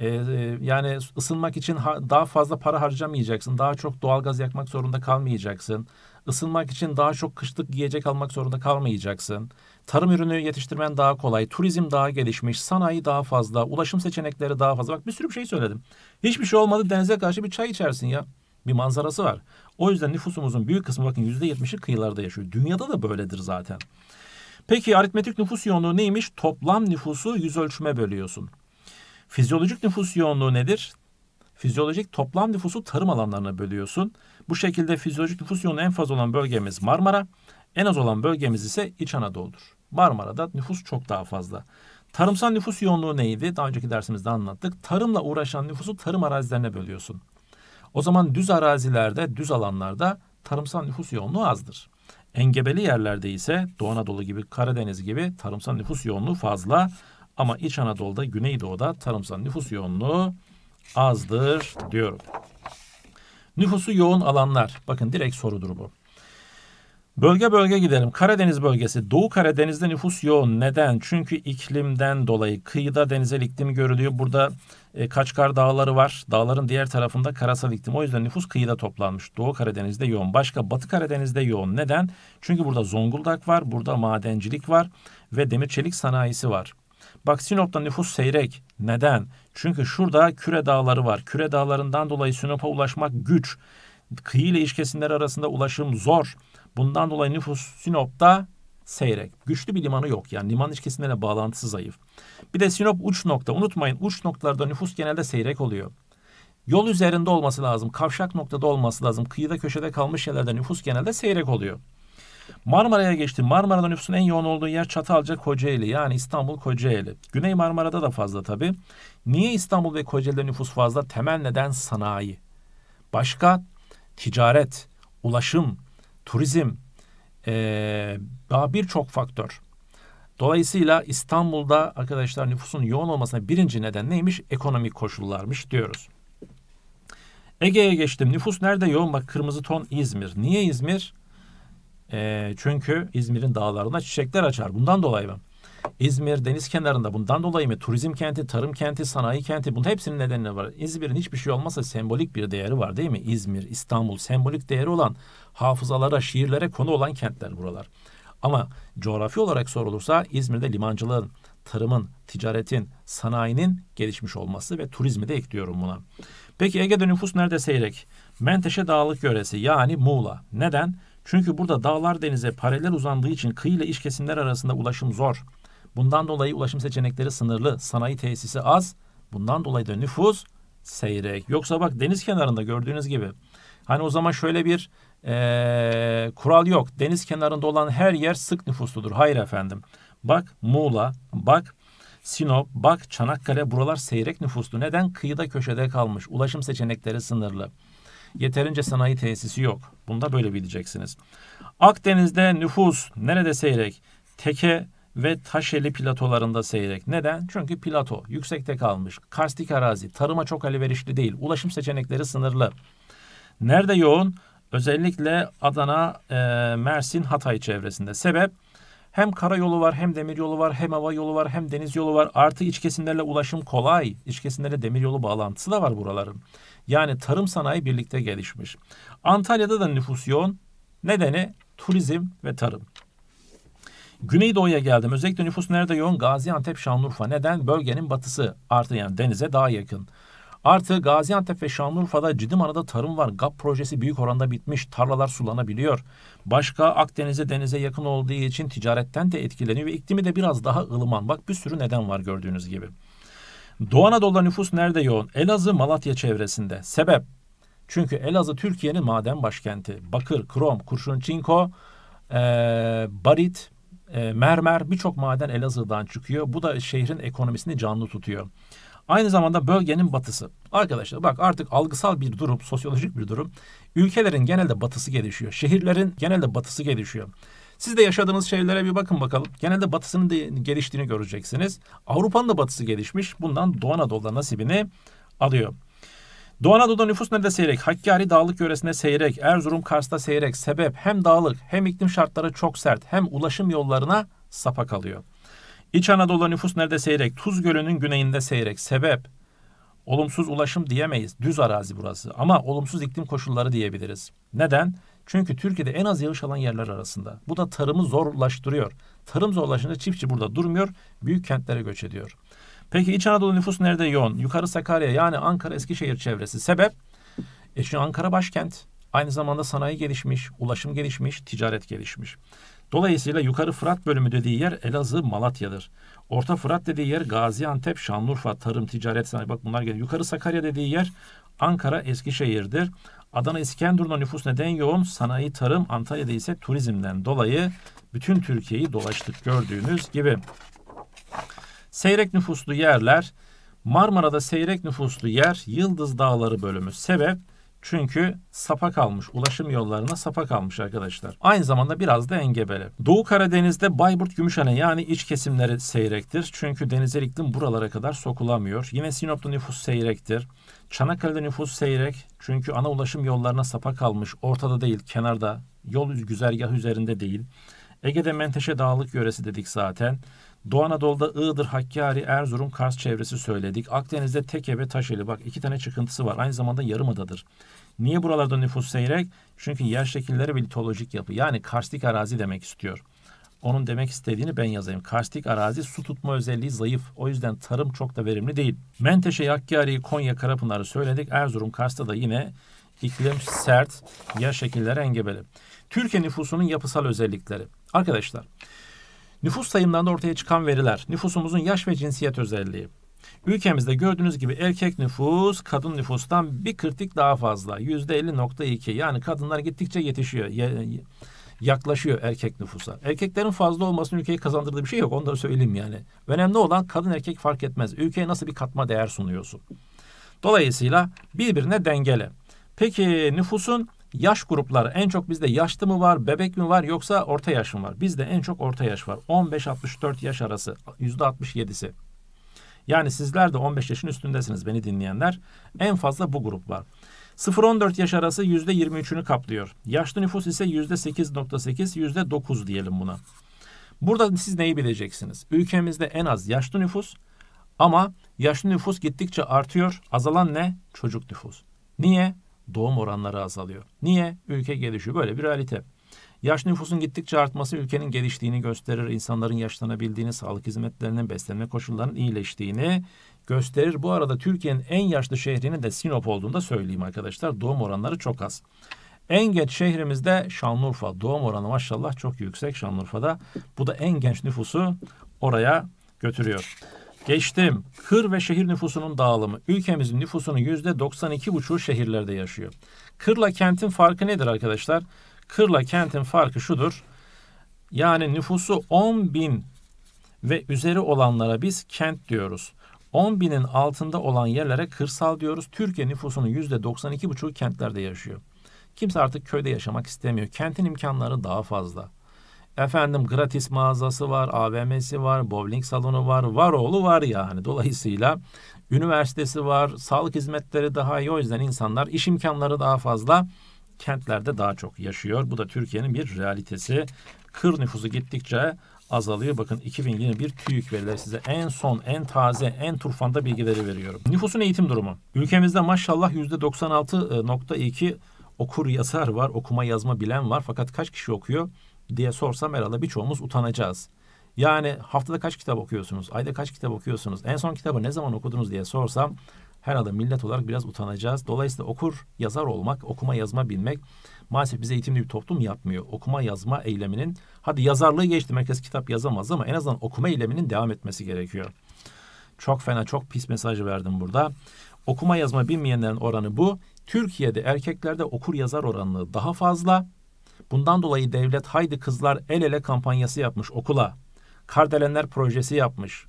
e, e, yani ısınmak için ha, daha fazla para harcamayacaksın. Daha çok doğalgaz yakmak zorunda kalmayacaksın. Isınmak için daha çok kışlık giyecek almak zorunda kalmayacaksın. Tarım ürünü yetiştirmen daha kolay. Turizm daha gelişmiş. Sanayi daha fazla. Ulaşım seçenekleri daha fazla. Bak bir sürü bir şey söyledim. Hiçbir şey olmadı denize karşı bir çay içersin ya. Bir manzarası var. O yüzden nüfusumuzun büyük kısmı bakın yüzde yetmişi kıyılarda yaşıyor. Dünyada da böyledir zaten. Peki aritmetik nüfus yoğunluğu neymiş? Toplam nüfusu yüz ölçüme bölüyorsun. Fizyolojik nüfus yoğunluğu nedir? Fizyolojik toplam nüfusu tarım alanlarına bölüyorsun. Bu şekilde fizyolojik nüfus yoğunluğu en fazla olan bölgemiz Marmara, en az olan bölgemiz ise İç Anadolu'dur. Marmara'da nüfus çok daha fazla. Tarımsal nüfus yoğunluğu neydi? Daha önceki dersimizde anlattık. Tarımla uğraşan nüfusu tarım arazilerine bölüyorsun. O zaman düz arazilerde, düz alanlarda tarımsal nüfus yoğunluğu azdır. Engebeli yerlerde ise Doğu Anadolu gibi, Karadeniz gibi tarımsal nüfus yoğunluğu fazla. Ama İç Anadolu'da, Güneydoğu'da tarımsal nüfus yoğunluğu azdır diyorum. Nüfusu yoğun alanlar. Bakın direkt sorudur bu. Bölge bölge gidelim. Karadeniz bölgesi. Doğu Karadeniz'de nüfus yoğun. Neden? Çünkü iklimden dolayı kıyıda denizel iklim görülüyor. Burada e, Kaçkar Dağları var. Dağların diğer tarafında karasal iklim. O yüzden nüfus kıyıda toplanmış. Doğu Karadeniz'de yoğun. Başka Batı Karadeniz'de yoğun. Neden? Çünkü burada Zonguldak var. Burada madencilik var. Ve demir çelik sanayisi var. Bak Sinop'ta nüfus seyrek. Neden? Çünkü şurada küre dağları var. Küre dağlarından dolayı Sinop'a ulaşmak güç. Kıyı ile iç kesimleri arasında ulaşım zor. Bundan dolayı nüfus Sinop'ta seyrek. Güçlü bir limanı yok. Yani liman ilişkisinlerle bağlantısı zayıf. Bir de Sinop uç nokta. Unutmayın uç noktalarda nüfus genelde seyrek oluyor. Yol üzerinde olması lazım. Kavşak noktada olması lazım. Kıyıda köşede kalmış yerlerde nüfus genelde seyrek oluyor. Marmara'ya geçtim. Marmara'da nüfusun en yoğun olduğu yer Çatalca, Kocaeli. Yani İstanbul, Kocaeli. Güney Marmara'da da fazla tabii. Niye İstanbul ve Kocaeli'de nüfus fazla? Temel neden sanayi. Başka ticaret, ulaşım, turizm, ee, daha birçok faktör. Dolayısıyla İstanbul'da arkadaşlar nüfusun yoğun olmasına birinci neden neymiş? Ekonomik koşullarmış diyoruz. Ege'ye geçtim. Nüfus nerede yoğun? Bak kırmızı ton İzmir. Niye İzmir? E, çünkü İzmir'in dağlarında çiçekler açar. Bundan dolayı mı? İzmir deniz kenarında bundan dolayı mı? Turizm kenti, tarım kenti, sanayi kenti bunun hepsinin nedeni var. İzmir'in hiçbir şey olmasa sembolik bir değeri var değil mi? İzmir, İstanbul sembolik değeri olan hafızalara, şiirlere konu olan kentler buralar. Ama coğrafi olarak sorulursa İzmir'de limancılığın, tarımın, ticaretin, sanayinin gelişmiş olması ve turizmi de ekliyorum buna. Peki Ege'de nüfus nerede seyrek? Menteşe Dağlık yöresi yani Muğla. Neden? Çünkü burada dağlar denize paralel uzandığı için kıyı ile iç kesimler arasında ulaşım zor. Bundan dolayı ulaşım seçenekleri sınırlı, sanayi tesisi az. Bundan dolayı da nüfus seyrek. Yoksa bak deniz kenarında gördüğünüz gibi. Hani o zaman şöyle bir ee, kural yok. Deniz kenarında olan her yer sık nüfusludur. Hayır efendim. Bak Muğla, bak Sinop, bak Çanakkale buralar seyrek nüfuslu. Neden? Kıyıda köşede kalmış. Ulaşım seçenekleri sınırlı. Yeterince sanayi tesisi yok. Bunu da böyle bileceksiniz. Akdeniz'de nüfus nerede seyrek? Teke ve taşeli platolarında seyrek. Neden? Çünkü plato yüksekte kalmış. Karstik arazi tarıma çok elverişli değil. Ulaşım seçenekleri sınırlı. Nerede yoğun? Özellikle Adana, Mersin, Hatay çevresinde. Sebep hem karayolu var, hem demiryolu var, hem hava yolu var, hem deniz yolu var. Artı iç kesimlerle ulaşım kolay. İç kesimlerle demiryolu bağlantısı da var buraların. Yani tarım sanayi birlikte gelişmiş. Antalya'da da nüfus yoğun. Nedeni turizm ve tarım. Güneydoğu'ya geldim. Özellikle nüfus nerede yoğun? Gaziantep, Şanlıurfa. Neden? Bölgenin batısı artı yani denize daha yakın. Artı Gaziantep ve Şanlıurfa'da ciddi manada tarım var. GAP projesi büyük oranda bitmiş. Tarlalar sulanabiliyor. Başka Akdeniz'e denize yakın olduğu için ticaretten de etkileniyor ve iklimi de biraz daha ılıman. Bak bir sürü neden var gördüğünüz gibi. Doğu Anadolu'da nüfus nerede yoğun? Elazığ, Malatya çevresinde. Sebep? Çünkü Elazığ Türkiye'nin maden başkenti. Bakır, krom, kurşun, çinko, ee, barit, e, mermer birçok maden Elazığ'dan çıkıyor. Bu da şehrin ekonomisini canlı tutuyor. Aynı zamanda bölgenin batısı. Arkadaşlar bak artık algısal bir durum, sosyolojik bir durum. Ülkelerin genelde batısı gelişiyor. Şehirlerin genelde batısı gelişiyor. Siz de yaşadığınız şehirlere bir bakın bakalım. Genelde batısının de geliştiğini göreceksiniz. Avrupa'nın da batısı gelişmiş. Bundan Doğu Anadolu'da nasibini alıyor. Doğu Anadolu'da nüfus nerede seyrek? Hakkari dağlık yöresinde seyrek, Erzurum Kars'ta seyrek. Sebep hem dağlık hem iklim şartları çok sert hem ulaşım yollarına sapa kalıyor. İç Anadolu nüfus nerede seyrek? Tuz Gölü'nün güneyinde seyrek. Sebep? Olumsuz ulaşım diyemeyiz. Düz arazi burası. Ama olumsuz iklim koşulları diyebiliriz. Neden? Çünkü Türkiye'de en az yağış alan yerler arasında. Bu da tarımı zorlaştırıyor. Tarım zorlaşınca çiftçi burada durmuyor, büyük kentlere göç ediyor. Peki İç Anadolu nüfus nerede yoğun? Yukarı Sakarya yani Ankara Eskişehir çevresi. Sebep? E çünkü Ankara başkent. Aynı zamanda sanayi gelişmiş, ulaşım gelişmiş, ticaret gelişmiş. Dolayısıyla yukarı Fırat bölümü dediği yer Elazığ, Malatya'dır. Orta Fırat dediği yer Gaziantep, Şanlıurfa, tarım, ticaret sanayi. Bak bunlar geliyor. Yukarı Sakarya dediği yer Ankara, Eskişehir'dir. Adana, İskenderun'da nüfus neden yoğun? Sanayi, tarım, Antalya'da ise turizmden dolayı bütün Türkiye'yi dolaştık gördüğünüz gibi. Seyrek nüfuslu yerler Marmara'da seyrek nüfuslu yer Yıldız Dağları bölümü. Sebep çünkü sapa kalmış. Ulaşım yollarına sapa kalmış arkadaşlar. Aynı zamanda biraz da engebeli. Doğu Karadeniz'de Bayburt Gümüşhane yani iç kesimleri seyrektir. Çünkü denizel iklim buralara kadar sokulamıyor. Yine Sinop'ta nüfus seyrektir. Çanakkale'de nüfus seyrek. Çünkü ana ulaşım yollarına sapa kalmış. Ortada değil, kenarda. Yol güzergah üzerinde değil. Ege'de Menteşe Dağlık yöresi dedik zaten. Doğu Anadolu'da Iğdır, Hakkari, Erzurum, Kars çevresi söyledik. Akdeniz'de Tekebe, Taşeli. Bak iki tane çıkıntısı var. Aynı zamanda yarımadadır. Niye buralarda nüfus seyrek? Çünkü yer şekilleri ve litolojik yapı. Yani karstik arazi demek istiyor. Onun demek istediğini ben yazayım. Karstik arazi su tutma özelliği zayıf. O yüzden tarım çok da verimli değil. Menteşe, Hakkari, Konya, Karapınar'ı söyledik. Erzurum, Kars'ta da yine iklim sert, yer şekilleri engebeli. Türkiye nüfusunun yapısal özellikleri. Arkadaşlar Nüfus sayımlarında ortaya çıkan veriler, nüfusumuzun yaş ve cinsiyet özelliği. Ülkemizde gördüğünüz gibi erkek nüfus kadın nüfustan bir kritik daha fazla. Yüzde 50.2 yani kadınlar gittikçe yetişiyor. yaklaşıyor erkek nüfusa. Erkeklerin fazla olmasının ülkeyi kazandırdığı bir şey yok. Onu da söyleyeyim yani. Önemli olan kadın erkek fark etmez. Ülkeye nasıl bir katma değer sunuyorsun. Dolayısıyla birbirine dengele. Peki nüfusun Yaş grupları en çok bizde yaşlı mı var, bebek mi var yoksa orta yaş mı var? Bizde en çok orta yaş var. 15-64 yaş arası %67'si. Yani sizler de 15 yaşın üstündesiniz beni dinleyenler. En fazla bu grup var. 0-14 yaş arası %23'ünü kaplıyor. Yaşlı nüfus ise %8.8, %9 diyelim buna. Burada siz neyi bileceksiniz? Ülkemizde en az yaşlı nüfus ama yaşlı nüfus gittikçe artıyor. Azalan ne? Çocuk nüfus. Niye? doğum oranları azalıyor. Niye? Ülke gelişiyor. Böyle bir realite. Yaş nüfusun gittikçe artması ülkenin geliştiğini gösterir. İnsanların yaşlanabildiğini, sağlık hizmetlerinin, beslenme koşullarının iyileştiğini gösterir. Bu arada Türkiye'nin en yaşlı şehrinin de Sinop olduğunu da söyleyeyim arkadaşlar. Doğum oranları çok az. En genç şehrimizde Şanlıurfa. Doğum oranı maşallah çok yüksek Şanlıurfa'da. Bu da en genç nüfusu oraya götürüyor. Geçtim. Kır ve şehir nüfusunun dağılımı. Ülkemizin nüfusunun yüzde 92,5'u şehirlerde yaşıyor. Kırla kentin farkı nedir arkadaşlar? Kırla kentin farkı şudur. Yani nüfusu 10 bin ve üzeri olanlara biz kent diyoruz. 10 binin altında olan yerlere kırsal diyoruz. Türkiye nüfusunun yüzde 92,5'u kentlerde yaşıyor. Kimse artık köyde yaşamak istemiyor. Kentin imkanları daha fazla. Efendim gratis mağazası var, AVM'si var, bowling salonu var, var oğlu var yani. Dolayısıyla üniversitesi var, sağlık hizmetleri daha iyi. O yüzden insanlar iş imkanları daha fazla kentlerde daha çok yaşıyor. Bu da Türkiye'nin bir realitesi. Kır nüfusu gittikçe azalıyor. Bakın 2021 TÜİK verileri size en son, en taze, en turfanda bilgileri veriyorum. Nüfusun eğitim durumu. Ülkemizde maşallah %96.2 e, okur yazar var, okuma yazma bilen var. Fakat kaç kişi okuyor? diye sorsam herhalde birçoğumuz utanacağız. Yani haftada kaç kitap okuyorsunuz? Ayda kaç kitap okuyorsunuz? En son kitabı ne zaman okudunuz diye sorsam herhalde millet olarak biraz utanacağız. Dolayısıyla okur, yazar olmak, okuma yazma bilmek maalesef bize eğitimli bir toplum yapmıyor. Okuma yazma eyleminin hadi yazarlığı geçti herkes kitap yazamaz ama en azından okuma eyleminin devam etmesi gerekiyor. Çok fena çok pis mesaj verdim burada. Okuma yazma bilmeyenlerin oranı bu. Türkiye'de erkeklerde okur yazar oranı daha fazla. Bundan dolayı devlet haydi kızlar el ele kampanyası yapmış okula. Kardelenler projesi yapmış.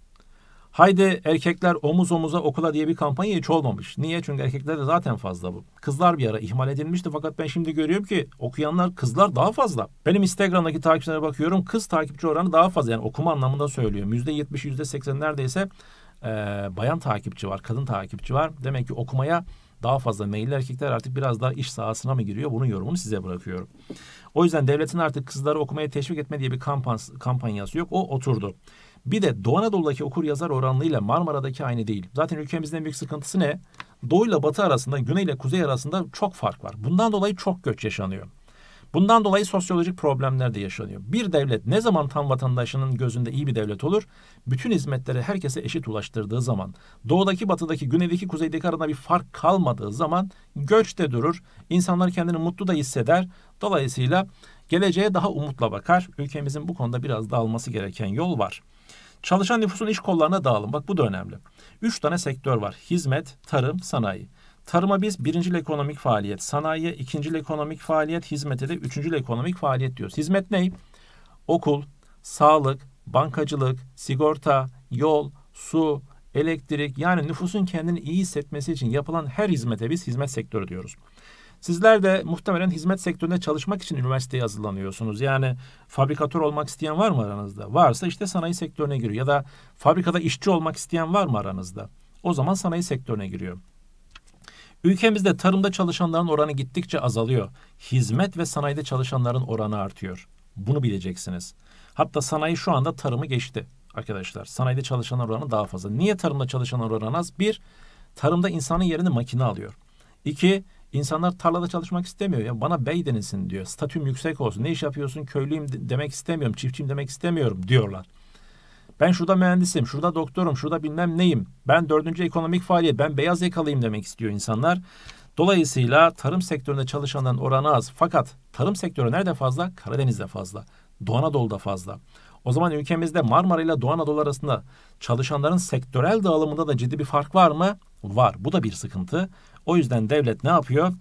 Haydi erkekler omuz omuza okula diye bir kampanya hiç olmamış. Niye? Çünkü erkeklerde zaten fazla bu. Kızlar bir ara ihmal edilmişti fakat ben şimdi görüyorum ki okuyanlar kızlar daha fazla. Benim Instagram'daki takipçilere bakıyorum kız takipçi oranı daha fazla. Yani okuma anlamında söylüyorum. %70, %80 neredeyse e, bayan takipçi var, kadın takipçi var. Demek ki okumaya daha fazla meyilli erkekler artık biraz daha iş sahasına mı giriyor? Bunun yorumunu size bırakıyorum. O yüzden devletin artık kızları okumaya teşvik etme diye bir kampanyası yok. O oturdu. Bir de Doğu Anadolu'daki okur yazar oranlığıyla Marmara'daki aynı değil. Zaten ülkemizin en büyük sıkıntısı ne? Doğu ile batı arasında, güney ile kuzey arasında çok fark var. Bundan dolayı çok göç yaşanıyor. Bundan dolayı sosyolojik problemler de yaşanıyor. Bir devlet ne zaman tam vatandaşının gözünde iyi bir devlet olur? Bütün hizmetleri herkese eşit ulaştırdığı zaman, doğudaki, batıdaki, güneydeki, kuzeydeki arada bir fark kalmadığı zaman göç de durur. İnsanlar kendini mutlu da hisseder. Dolayısıyla geleceğe daha umutla bakar. Ülkemizin bu konuda biraz dağılması gereken yol var. Çalışan nüfusun iş kollarına dağılın. Bak bu da önemli. Üç tane sektör var. Hizmet, tarım, sanayi. Tarıma biz birincil ekonomik faaliyet, sanayiye ikincil ekonomik faaliyet, hizmete de üçüncül ekonomik faaliyet diyoruz. Hizmet ne? Okul, sağlık, bankacılık, sigorta, yol, su, elektrik yani nüfusun kendini iyi hissetmesi için yapılan her hizmete biz hizmet sektörü diyoruz. Sizler de muhtemelen hizmet sektöründe çalışmak için üniversiteye hazırlanıyorsunuz. Yani fabrikatör olmak isteyen var mı aranızda? Varsa işte sanayi sektörüne giriyor ya da fabrikada işçi olmak isteyen var mı aranızda? O zaman sanayi sektörüne giriyor. Ülkemizde tarımda çalışanların oranı gittikçe azalıyor. Hizmet ve sanayide çalışanların oranı artıyor. Bunu bileceksiniz. Hatta sanayi şu anda tarımı geçti arkadaşlar. Sanayide çalışanlar oranı daha fazla. Niye tarımda çalışanlar oranı az? Bir, tarımda insanın yerini makine alıyor. İki, insanlar tarlada çalışmak istemiyor. Ya bana bey denilsin diyor. Statüm yüksek olsun. Ne iş yapıyorsun? Köylüyüm demek istemiyorum. Çiftçiyim demek istemiyorum diyorlar. Ben şurada mühendisim, şurada doktorum, şurada bilmem neyim. Ben dördüncü ekonomik faaliyet, ben beyaz yakalıyım demek istiyor insanlar. Dolayısıyla tarım sektöründe çalışanların oranı az. Fakat tarım sektörü nerede fazla? Karadeniz'de fazla. Doğu Anadolu'da fazla. O zaman ülkemizde Marmara ile Doğu Anadolu arasında çalışanların sektörel dağılımında da ciddi bir fark var mı? Var. Bu da bir sıkıntı. O yüzden devlet ne yapıyor?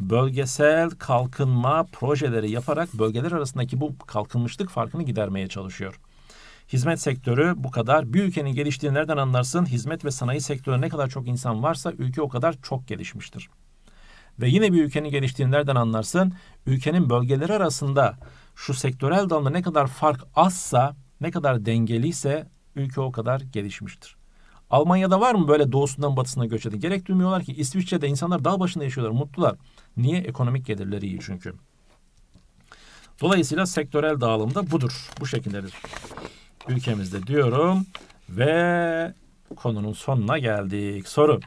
Bölgesel kalkınma projeleri yaparak bölgeler arasındaki bu kalkınmışlık farkını gidermeye çalışıyor. Hizmet sektörü bu kadar. Bir ülkenin geliştiğini nereden anlarsın? Hizmet ve sanayi sektörü ne kadar çok insan varsa ülke o kadar çok gelişmiştir. Ve yine bir ülkenin geliştiğini nereden anlarsın? Ülkenin bölgeleri arasında şu sektörel dalda ne kadar fark azsa, ne kadar dengeliyse ülke o kadar gelişmiştir. Almanya'da var mı böyle doğusundan batısına göç eden? Gerek duymuyorlar ki İsviçre'de insanlar dağ başında yaşıyorlar, mutlular. Niye? Ekonomik gelirleri iyi çünkü. Dolayısıyla sektörel dağılım da budur. Bu şekildedir ülkemizde diyorum ve konunun sonuna geldik. Soru.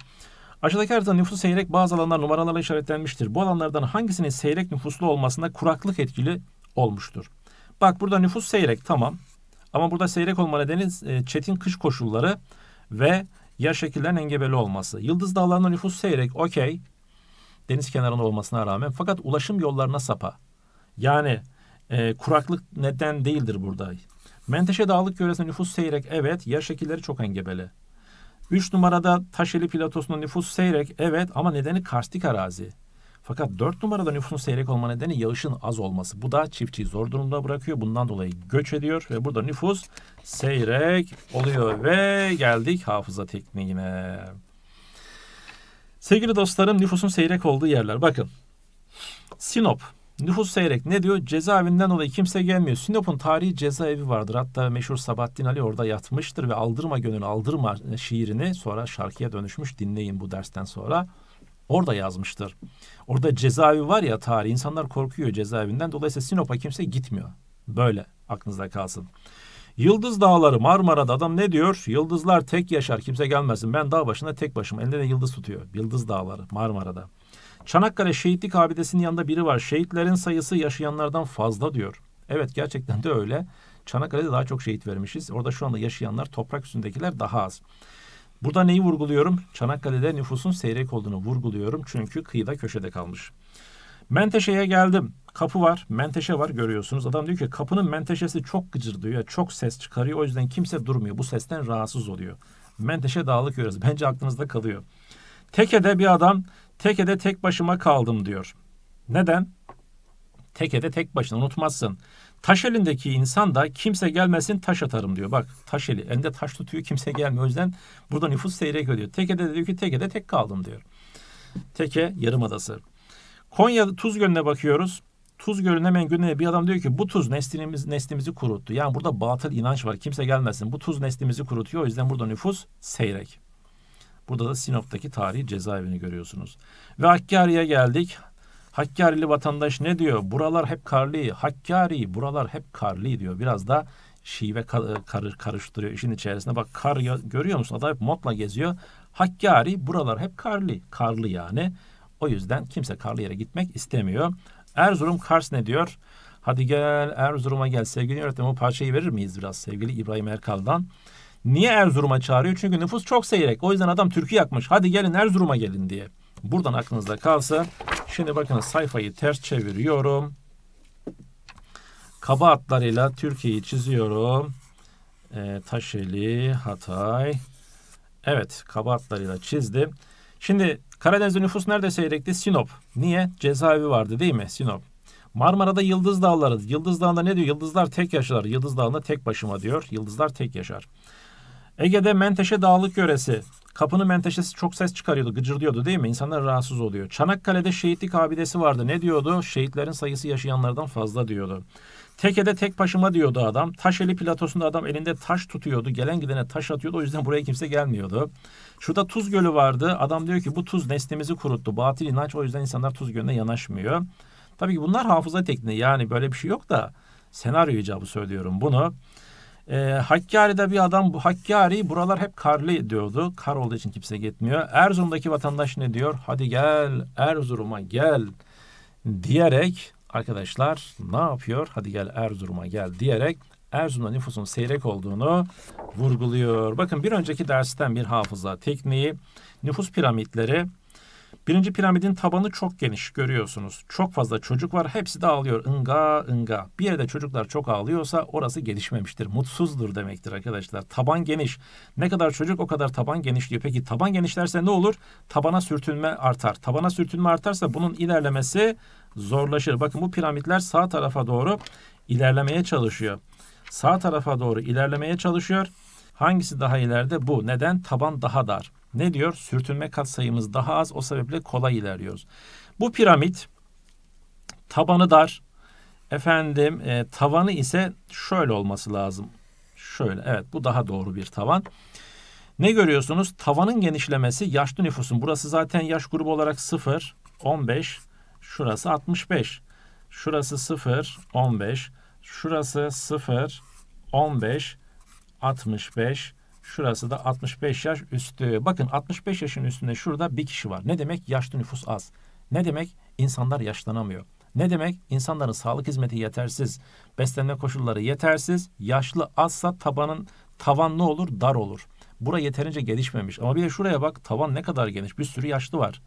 Aşağıdaki haritada nüfus seyrek bazı alanlar numaralarla işaretlenmiştir. Bu alanlardan hangisinin seyrek nüfuslu olmasında kuraklık etkili olmuştur? Bak burada nüfus seyrek tamam. Ama burada seyrek olma nedeni e, çetin kış koşulları ve yer şekillerin engebeli olması. Yıldız dağlarında nüfus seyrek okey. Deniz kenarında olmasına rağmen fakat ulaşım yollarına sapa. Yani e, kuraklık neden değildir burada. Menteşe Dağlık yöresinde nüfus seyrek evet. Yer şekilleri çok engebeli. 3 numarada Taşeli platosunda nüfus seyrek evet ama nedeni karstik arazi. Fakat 4 numarada nüfusun seyrek olma nedeni yağışın az olması. Bu da çiftçiyi zor durumda bırakıyor. Bundan dolayı göç ediyor ve burada nüfus seyrek oluyor. Ve geldik hafıza tekniğine. Sevgili dostlarım nüfusun seyrek olduğu yerler. Bakın Sinop Nüfus seyrek ne diyor? Cezaevinden dolayı kimse gelmiyor. Sinop'un tarihi cezaevi vardır. Hatta meşhur Sabahattin Ali orada yatmıştır ve Aldırma Gönül Aldırma e, şiirini sonra şarkıya dönüşmüş. Dinleyin bu dersten sonra. Orada yazmıştır. Orada cezaevi var ya tarih. insanlar korkuyor cezaevinden. Dolayısıyla Sinop'a kimse gitmiyor. Böyle aklınızda kalsın. Yıldız Dağları Marmara'da adam ne diyor? Yıldızlar tek yaşar kimse gelmesin. Ben dağ başında tek başım. Elinde de yıldız tutuyor. Yıldız Dağları Marmara'da. Çanakkale Şehitlik Abidesi'nin yanında biri var. Şehitlerin sayısı yaşayanlardan fazla diyor. Evet gerçekten de öyle. Çanakkale'de daha çok şehit vermişiz. Orada şu anda yaşayanlar toprak üstündekiler daha az. Burada neyi vurguluyorum? Çanakkale'de nüfusun seyrek olduğunu vurguluyorum. Çünkü kıyıda köşede kalmış. Menteşe'ye geldim. Kapı var, menteşe var görüyorsunuz. Adam diyor ki kapının menteşesi çok gıcırdıyor diyor. çok ses çıkarıyor. O yüzden kimse durmuyor. Bu sesten rahatsız oluyor. Menteşe Dağlık Yöresi. Bence aklınızda kalıyor. Teke'de bir adam Tekede tek başıma kaldım diyor. Neden? Tekede tek başına unutmazsın. Taş elindeki insan da kimse gelmesin taş atarım diyor. Bak taş eli elinde taş tutuyor kimse gelmiyor. O yüzden burada nüfus seyrek ödüyor. Tekede diyor ki tekede tek kaldım diyor. Teke adası. Konya Tuz Gölü'ne bakıyoruz. Tuz Gölü'nün hemen güneye bir adam diyor ki bu tuz neslimiz, neslimizi kuruttu. Yani burada batıl inanç var. Kimse gelmesin. Bu tuz neslimizi kurutuyor. O yüzden burada nüfus seyrek. Burada da Sinop'taki tarihi cezaevini görüyorsunuz. Ve Hakkari'ye geldik. Hakkari'li vatandaş ne diyor? Buralar hep karlı. Hakkari buralar hep karlı diyor. Biraz da şive kar, karıştırıyor işin içerisinde. Bak kar görüyor musun? Adam hep motla geziyor. Hakkari buralar hep karlı. Karlı yani. O yüzden kimse karlı yere gitmek istemiyor. Erzurum Kars ne diyor? Hadi gel Erzurum'a gel sevgili öğretmenim o parçayı verir miyiz biraz sevgili İbrahim Erkal'dan. Niye Erzurum'a çağırıyor? Çünkü nüfus çok seyrek. O yüzden adam türkü yakmış. Hadi gelin Erzurum'a gelin diye. Buradan aklınızda kalsa. Şimdi bakın sayfayı ters çeviriyorum. Kaba hatlarıyla Türkiye'yi çiziyorum. E, Taşeli, Hatay. Evet kaba hatlarıyla çizdim. Şimdi Karadeniz'de nüfus nerede seyrekti? Sinop. Niye? Cezaevi vardı değil mi Sinop? Marmara'da Yıldız Dağları. Yıldız Dağı'nda ne diyor? Yıldızlar tek yaşar. Yıldız Dağı'nda tek başıma diyor. Yıldızlar tek yaşar. Ege'de Menteşe Dağlık yöresi. Kapının menteşesi çok ses çıkarıyordu, gıcırdıyordu değil mi? İnsanlar rahatsız oluyor. Çanakkale'de şehitlik abidesi vardı. Ne diyordu? Şehitlerin sayısı yaşayanlardan fazla diyordu. Teke'de tek paşıma diyordu adam. Taşeli platosunda adam elinde taş tutuyordu. Gelen gidene taş atıyordu. O yüzden buraya kimse gelmiyordu. Şurada tuz gölü vardı. Adam diyor ki bu tuz neslimizi kuruttu. Batıl inanç o yüzden insanlar tuz gölüne yanaşmıyor. Tabii ki bunlar hafıza tekniği. Yani böyle bir şey yok da senaryo icabı söylüyorum bunu. E, Hakkari'de bir adam bu Hakkari buralar hep karlı diyordu. Kar olduğu için kimse gitmiyor. Erzurum'daki vatandaş ne diyor? Hadi gel Erzurum'a gel diyerek arkadaşlar ne yapıyor? Hadi gel Erzurum'a gel diyerek Erzurum'da nüfusun seyrek olduğunu vurguluyor. Bakın bir önceki dersten bir hafıza tekniği nüfus piramitleri Birinci piramidin tabanı çok geniş görüyorsunuz. Çok fazla çocuk var. Hepsi de ağlıyor. Inga inga. Bir yerde çocuklar çok ağlıyorsa orası gelişmemiştir. Mutsuzdur demektir arkadaşlar. Taban geniş. Ne kadar çocuk o kadar taban genişliyor. Peki taban genişlerse ne olur? Tabana sürtünme artar. Tabana sürtünme artarsa bunun ilerlemesi zorlaşır. Bakın bu piramitler sağ tarafa doğru ilerlemeye çalışıyor. Sağ tarafa doğru ilerlemeye çalışıyor. Hangisi daha ileride? Bu. Neden? Taban daha dar. Ne diyor? Sürtünme katsayımız daha az o sebeple kolay ilerliyoruz. Bu piramit tabanı dar. Efendim e, tavanı ise şöyle olması lazım. Şöyle evet bu daha doğru bir tavan. Ne görüyorsunuz? Tavanın genişlemesi yaşlı nüfusun. Burası zaten yaş grubu olarak 0, 15. Şurası 65. Şurası 0, 15. Şurası 0, 15, 65. Şurası da 65 yaş üstü. Bakın 65 yaşın üstünde şurada bir kişi var. Ne demek? Yaşlı nüfus az. Ne demek? insanlar yaşlanamıyor. Ne demek? insanların sağlık hizmeti yetersiz, beslenme koşulları yetersiz, yaşlı azsa tabanın tavan ne olur? Dar olur. Bura yeterince gelişmemiş. Ama bir de şuraya bak tavan ne kadar geniş. Bir sürü yaşlı var.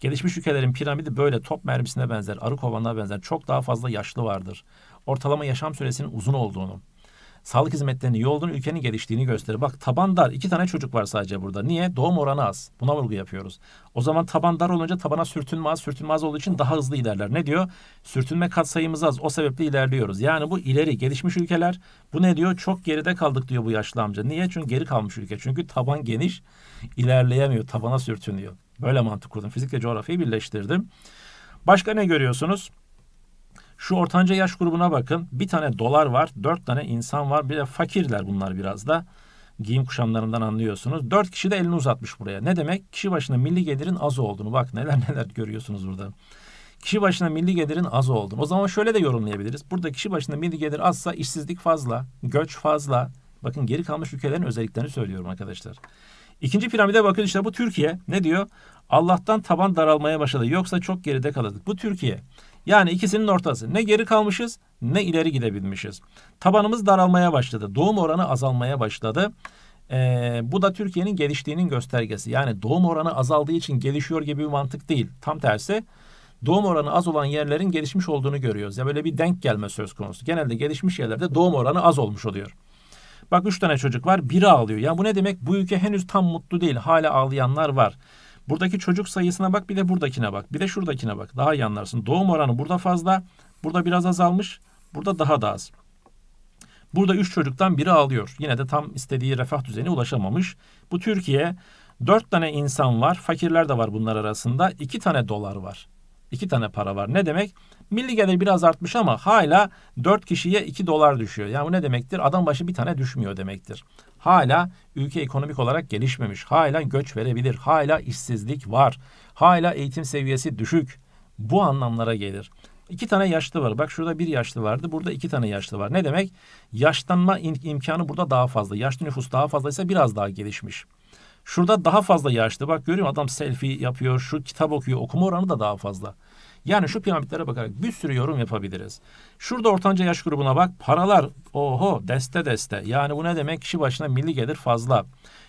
Gelişmiş ülkelerin piramidi böyle top mermisine benzer, arı kovanına benzer. Çok daha fazla yaşlı vardır. Ortalama yaşam süresinin uzun olduğunu, Sağlık hizmetlerinin iyi olduğunu, ülkenin geliştiğini gösterir. Bak taban dar. iki tane çocuk var sadece burada. Niye? Doğum oranı az. Buna vurgu yapıyoruz. O zaman taban dar olunca tabana sürtünme az. Sürtünme az olduğu için daha hızlı ilerler. Ne diyor? Sürtünme katsayımız az. O sebeple ilerliyoruz. Yani bu ileri gelişmiş ülkeler. Bu ne diyor? Çok geride kaldık diyor bu yaşlı amca. Niye? Çünkü geri kalmış ülke. Çünkü taban geniş. ilerleyemiyor. Tabana sürtünüyor. Böyle mantık kurdum. Fizikle coğrafyayı birleştirdim. Başka ne görüyorsunuz? Şu ortanca yaş grubuna bakın. Bir tane dolar var, dört tane insan var. Bir de fakirler bunlar biraz da. Giyim kuşamlarından anlıyorsunuz. Dört kişi de elini uzatmış buraya. Ne demek? Kişi başına milli gelirin az olduğunu. Bak neler neler görüyorsunuz burada. Kişi başına milli gelirin az olduğunu. O zaman şöyle de yorumlayabiliriz. Burada kişi başına milli gelir azsa işsizlik fazla, göç fazla. Bakın geri kalmış ülkelerin özelliklerini söylüyorum arkadaşlar. İkinci piramide bakın işte bu Türkiye. Ne diyor? Allah'tan taban daralmaya başladı. Yoksa çok geride kalırdık. Bu Türkiye. Yani ikisinin ortası. Ne geri kalmışız ne ileri gidebilmişiz. Tabanımız daralmaya başladı. Doğum oranı azalmaya başladı. Ee, bu da Türkiye'nin geliştiğinin göstergesi. Yani doğum oranı azaldığı için gelişiyor gibi bir mantık değil. Tam tersi doğum oranı az olan yerlerin gelişmiş olduğunu görüyoruz. Ya böyle bir denk gelme söz konusu. Genelde gelişmiş yerlerde doğum oranı az olmuş oluyor. Bak üç tane çocuk var biri ağlıyor. Yani bu ne demek? Bu ülke henüz tam mutlu değil. Hala ağlayanlar var. Buradaki çocuk sayısına bak bir de buradakine bak. Bir de şuradakine bak. Daha iyi anlarsın. Doğum oranı burada fazla. Burada biraz azalmış. Burada daha da az. Burada 3 çocuktan biri ağlıyor. Yine de tam istediği refah düzeni ulaşamamış. Bu Türkiye 4 tane insan var. Fakirler de var bunlar arasında. 2 tane dolar var. 2 tane para var. Ne demek? Milli gelir biraz artmış ama hala 4 kişiye 2 dolar düşüyor. Yani bu ne demektir? Adam başı bir tane düşmüyor demektir. Hala ülke ekonomik olarak gelişmemiş. Hala göç verebilir. Hala işsizlik var. Hala eğitim seviyesi düşük. Bu anlamlara gelir. İki tane yaşlı var. Bak şurada bir yaşlı vardı. Burada iki tane yaşlı var. Ne demek? Yaşlanma imkanı burada daha fazla. Yaşlı nüfus daha fazlaysa biraz daha gelişmiş. Şurada daha fazla yaşlı. Bak görüyorum adam selfie yapıyor. Şu kitap okuyor. Okuma oranı da daha fazla. Yani şu piramitlere bakarak bir sürü yorum yapabiliriz. Şurada ortanca yaş grubuna bak. Paralar oho deste deste. Yani bu ne demek? Kişi başına milli gelir fazla.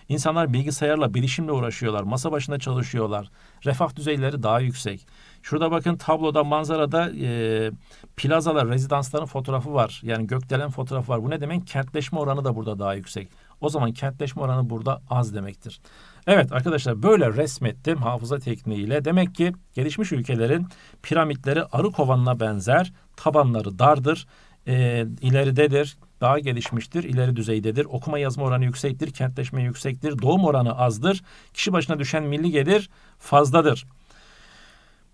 İnsanlar bilgisayarla, bilişimle uğraşıyorlar. Masa başında çalışıyorlar. Refah düzeyleri daha yüksek. Şurada bakın tabloda, manzarada e, plazalar, rezidansların fotoğrafı var. Yani gökdelen fotoğrafı var. Bu ne demek? Kentleşme oranı da burada daha yüksek. O zaman kentleşme oranı burada az demektir. Evet arkadaşlar böyle resmettim hafıza tekniğiyle. Demek ki gelişmiş ülkelerin piramitleri arı kovanına benzer, tabanları dardır, e, ileridedir, daha gelişmiştir, ileri düzeydedir. Okuma yazma oranı yüksektir, kentleşme yüksektir, doğum oranı azdır. Kişi başına düşen milli gelir fazladır.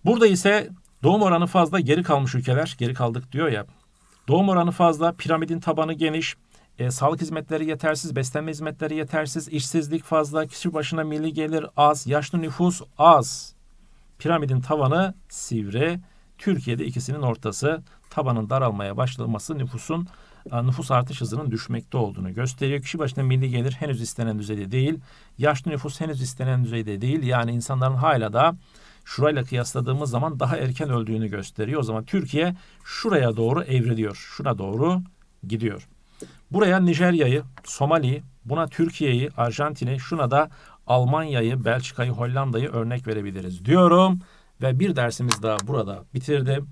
Burada ise doğum oranı fazla geri kalmış ülkeler, geri kaldık diyor ya. Doğum oranı fazla, piramidin tabanı geniş, e, sağlık hizmetleri yetersiz, beslenme hizmetleri yetersiz, işsizlik fazla, kişi başına milli gelir az, yaşlı nüfus az. Piramidin tavanı sivri. Türkiye'de ikisinin ortası tabanın daralmaya başlaması nüfusun e, nüfus artış hızının düşmekte olduğunu gösteriyor. Kişi başına milli gelir henüz istenen düzeyde değil. Yaşlı nüfus henüz istenen düzeyde değil. Yani insanların hala da şurayla kıyasladığımız zaman daha erken öldüğünü gösteriyor. O zaman Türkiye şuraya doğru evriliyor. Şuna doğru gidiyor. Buraya Nijerya'yı, Somali'yi, buna Türkiye'yi, Arjantin'i, şuna da Almanya'yı, Belçika'yı, Hollanda'yı örnek verebiliriz diyorum. Ve bir dersimiz daha burada bitirdim.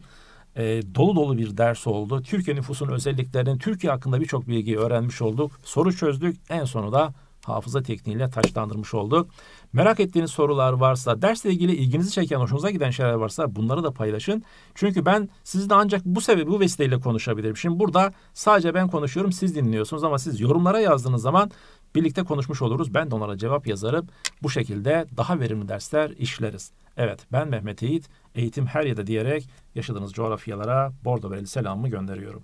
E, dolu dolu bir ders oldu. Türkiye nüfusunun özelliklerini, Türkiye hakkında birçok bilgiyi öğrenmiş olduk. Soru çözdük. En sonu da hafıza tekniğiyle taşlandırmış olduk. Merak ettiğiniz sorular varsa, dersle ilgili ilginizi çeken, hoşunuza giden şeyler varsa bunları da paylaşın. Çünkü ben sizinle ancak bu sebebi, bu vesileyle konuşabilirim. Şimdi burada sadece ben konuşuyorum, siz dinliyorsunuz ama siz yorumlara yazdığınız zaman birlikte konuşmuş oluruz. Ben de onlara cevap yazarım. Bu şekilde daha verimli dersler işleriz. Evet, ben Mehmet Yiğit, eğitim her yerde diyerek yaşadığınız coğrafyalara Bordo Bereli selamımı gönderiyorum.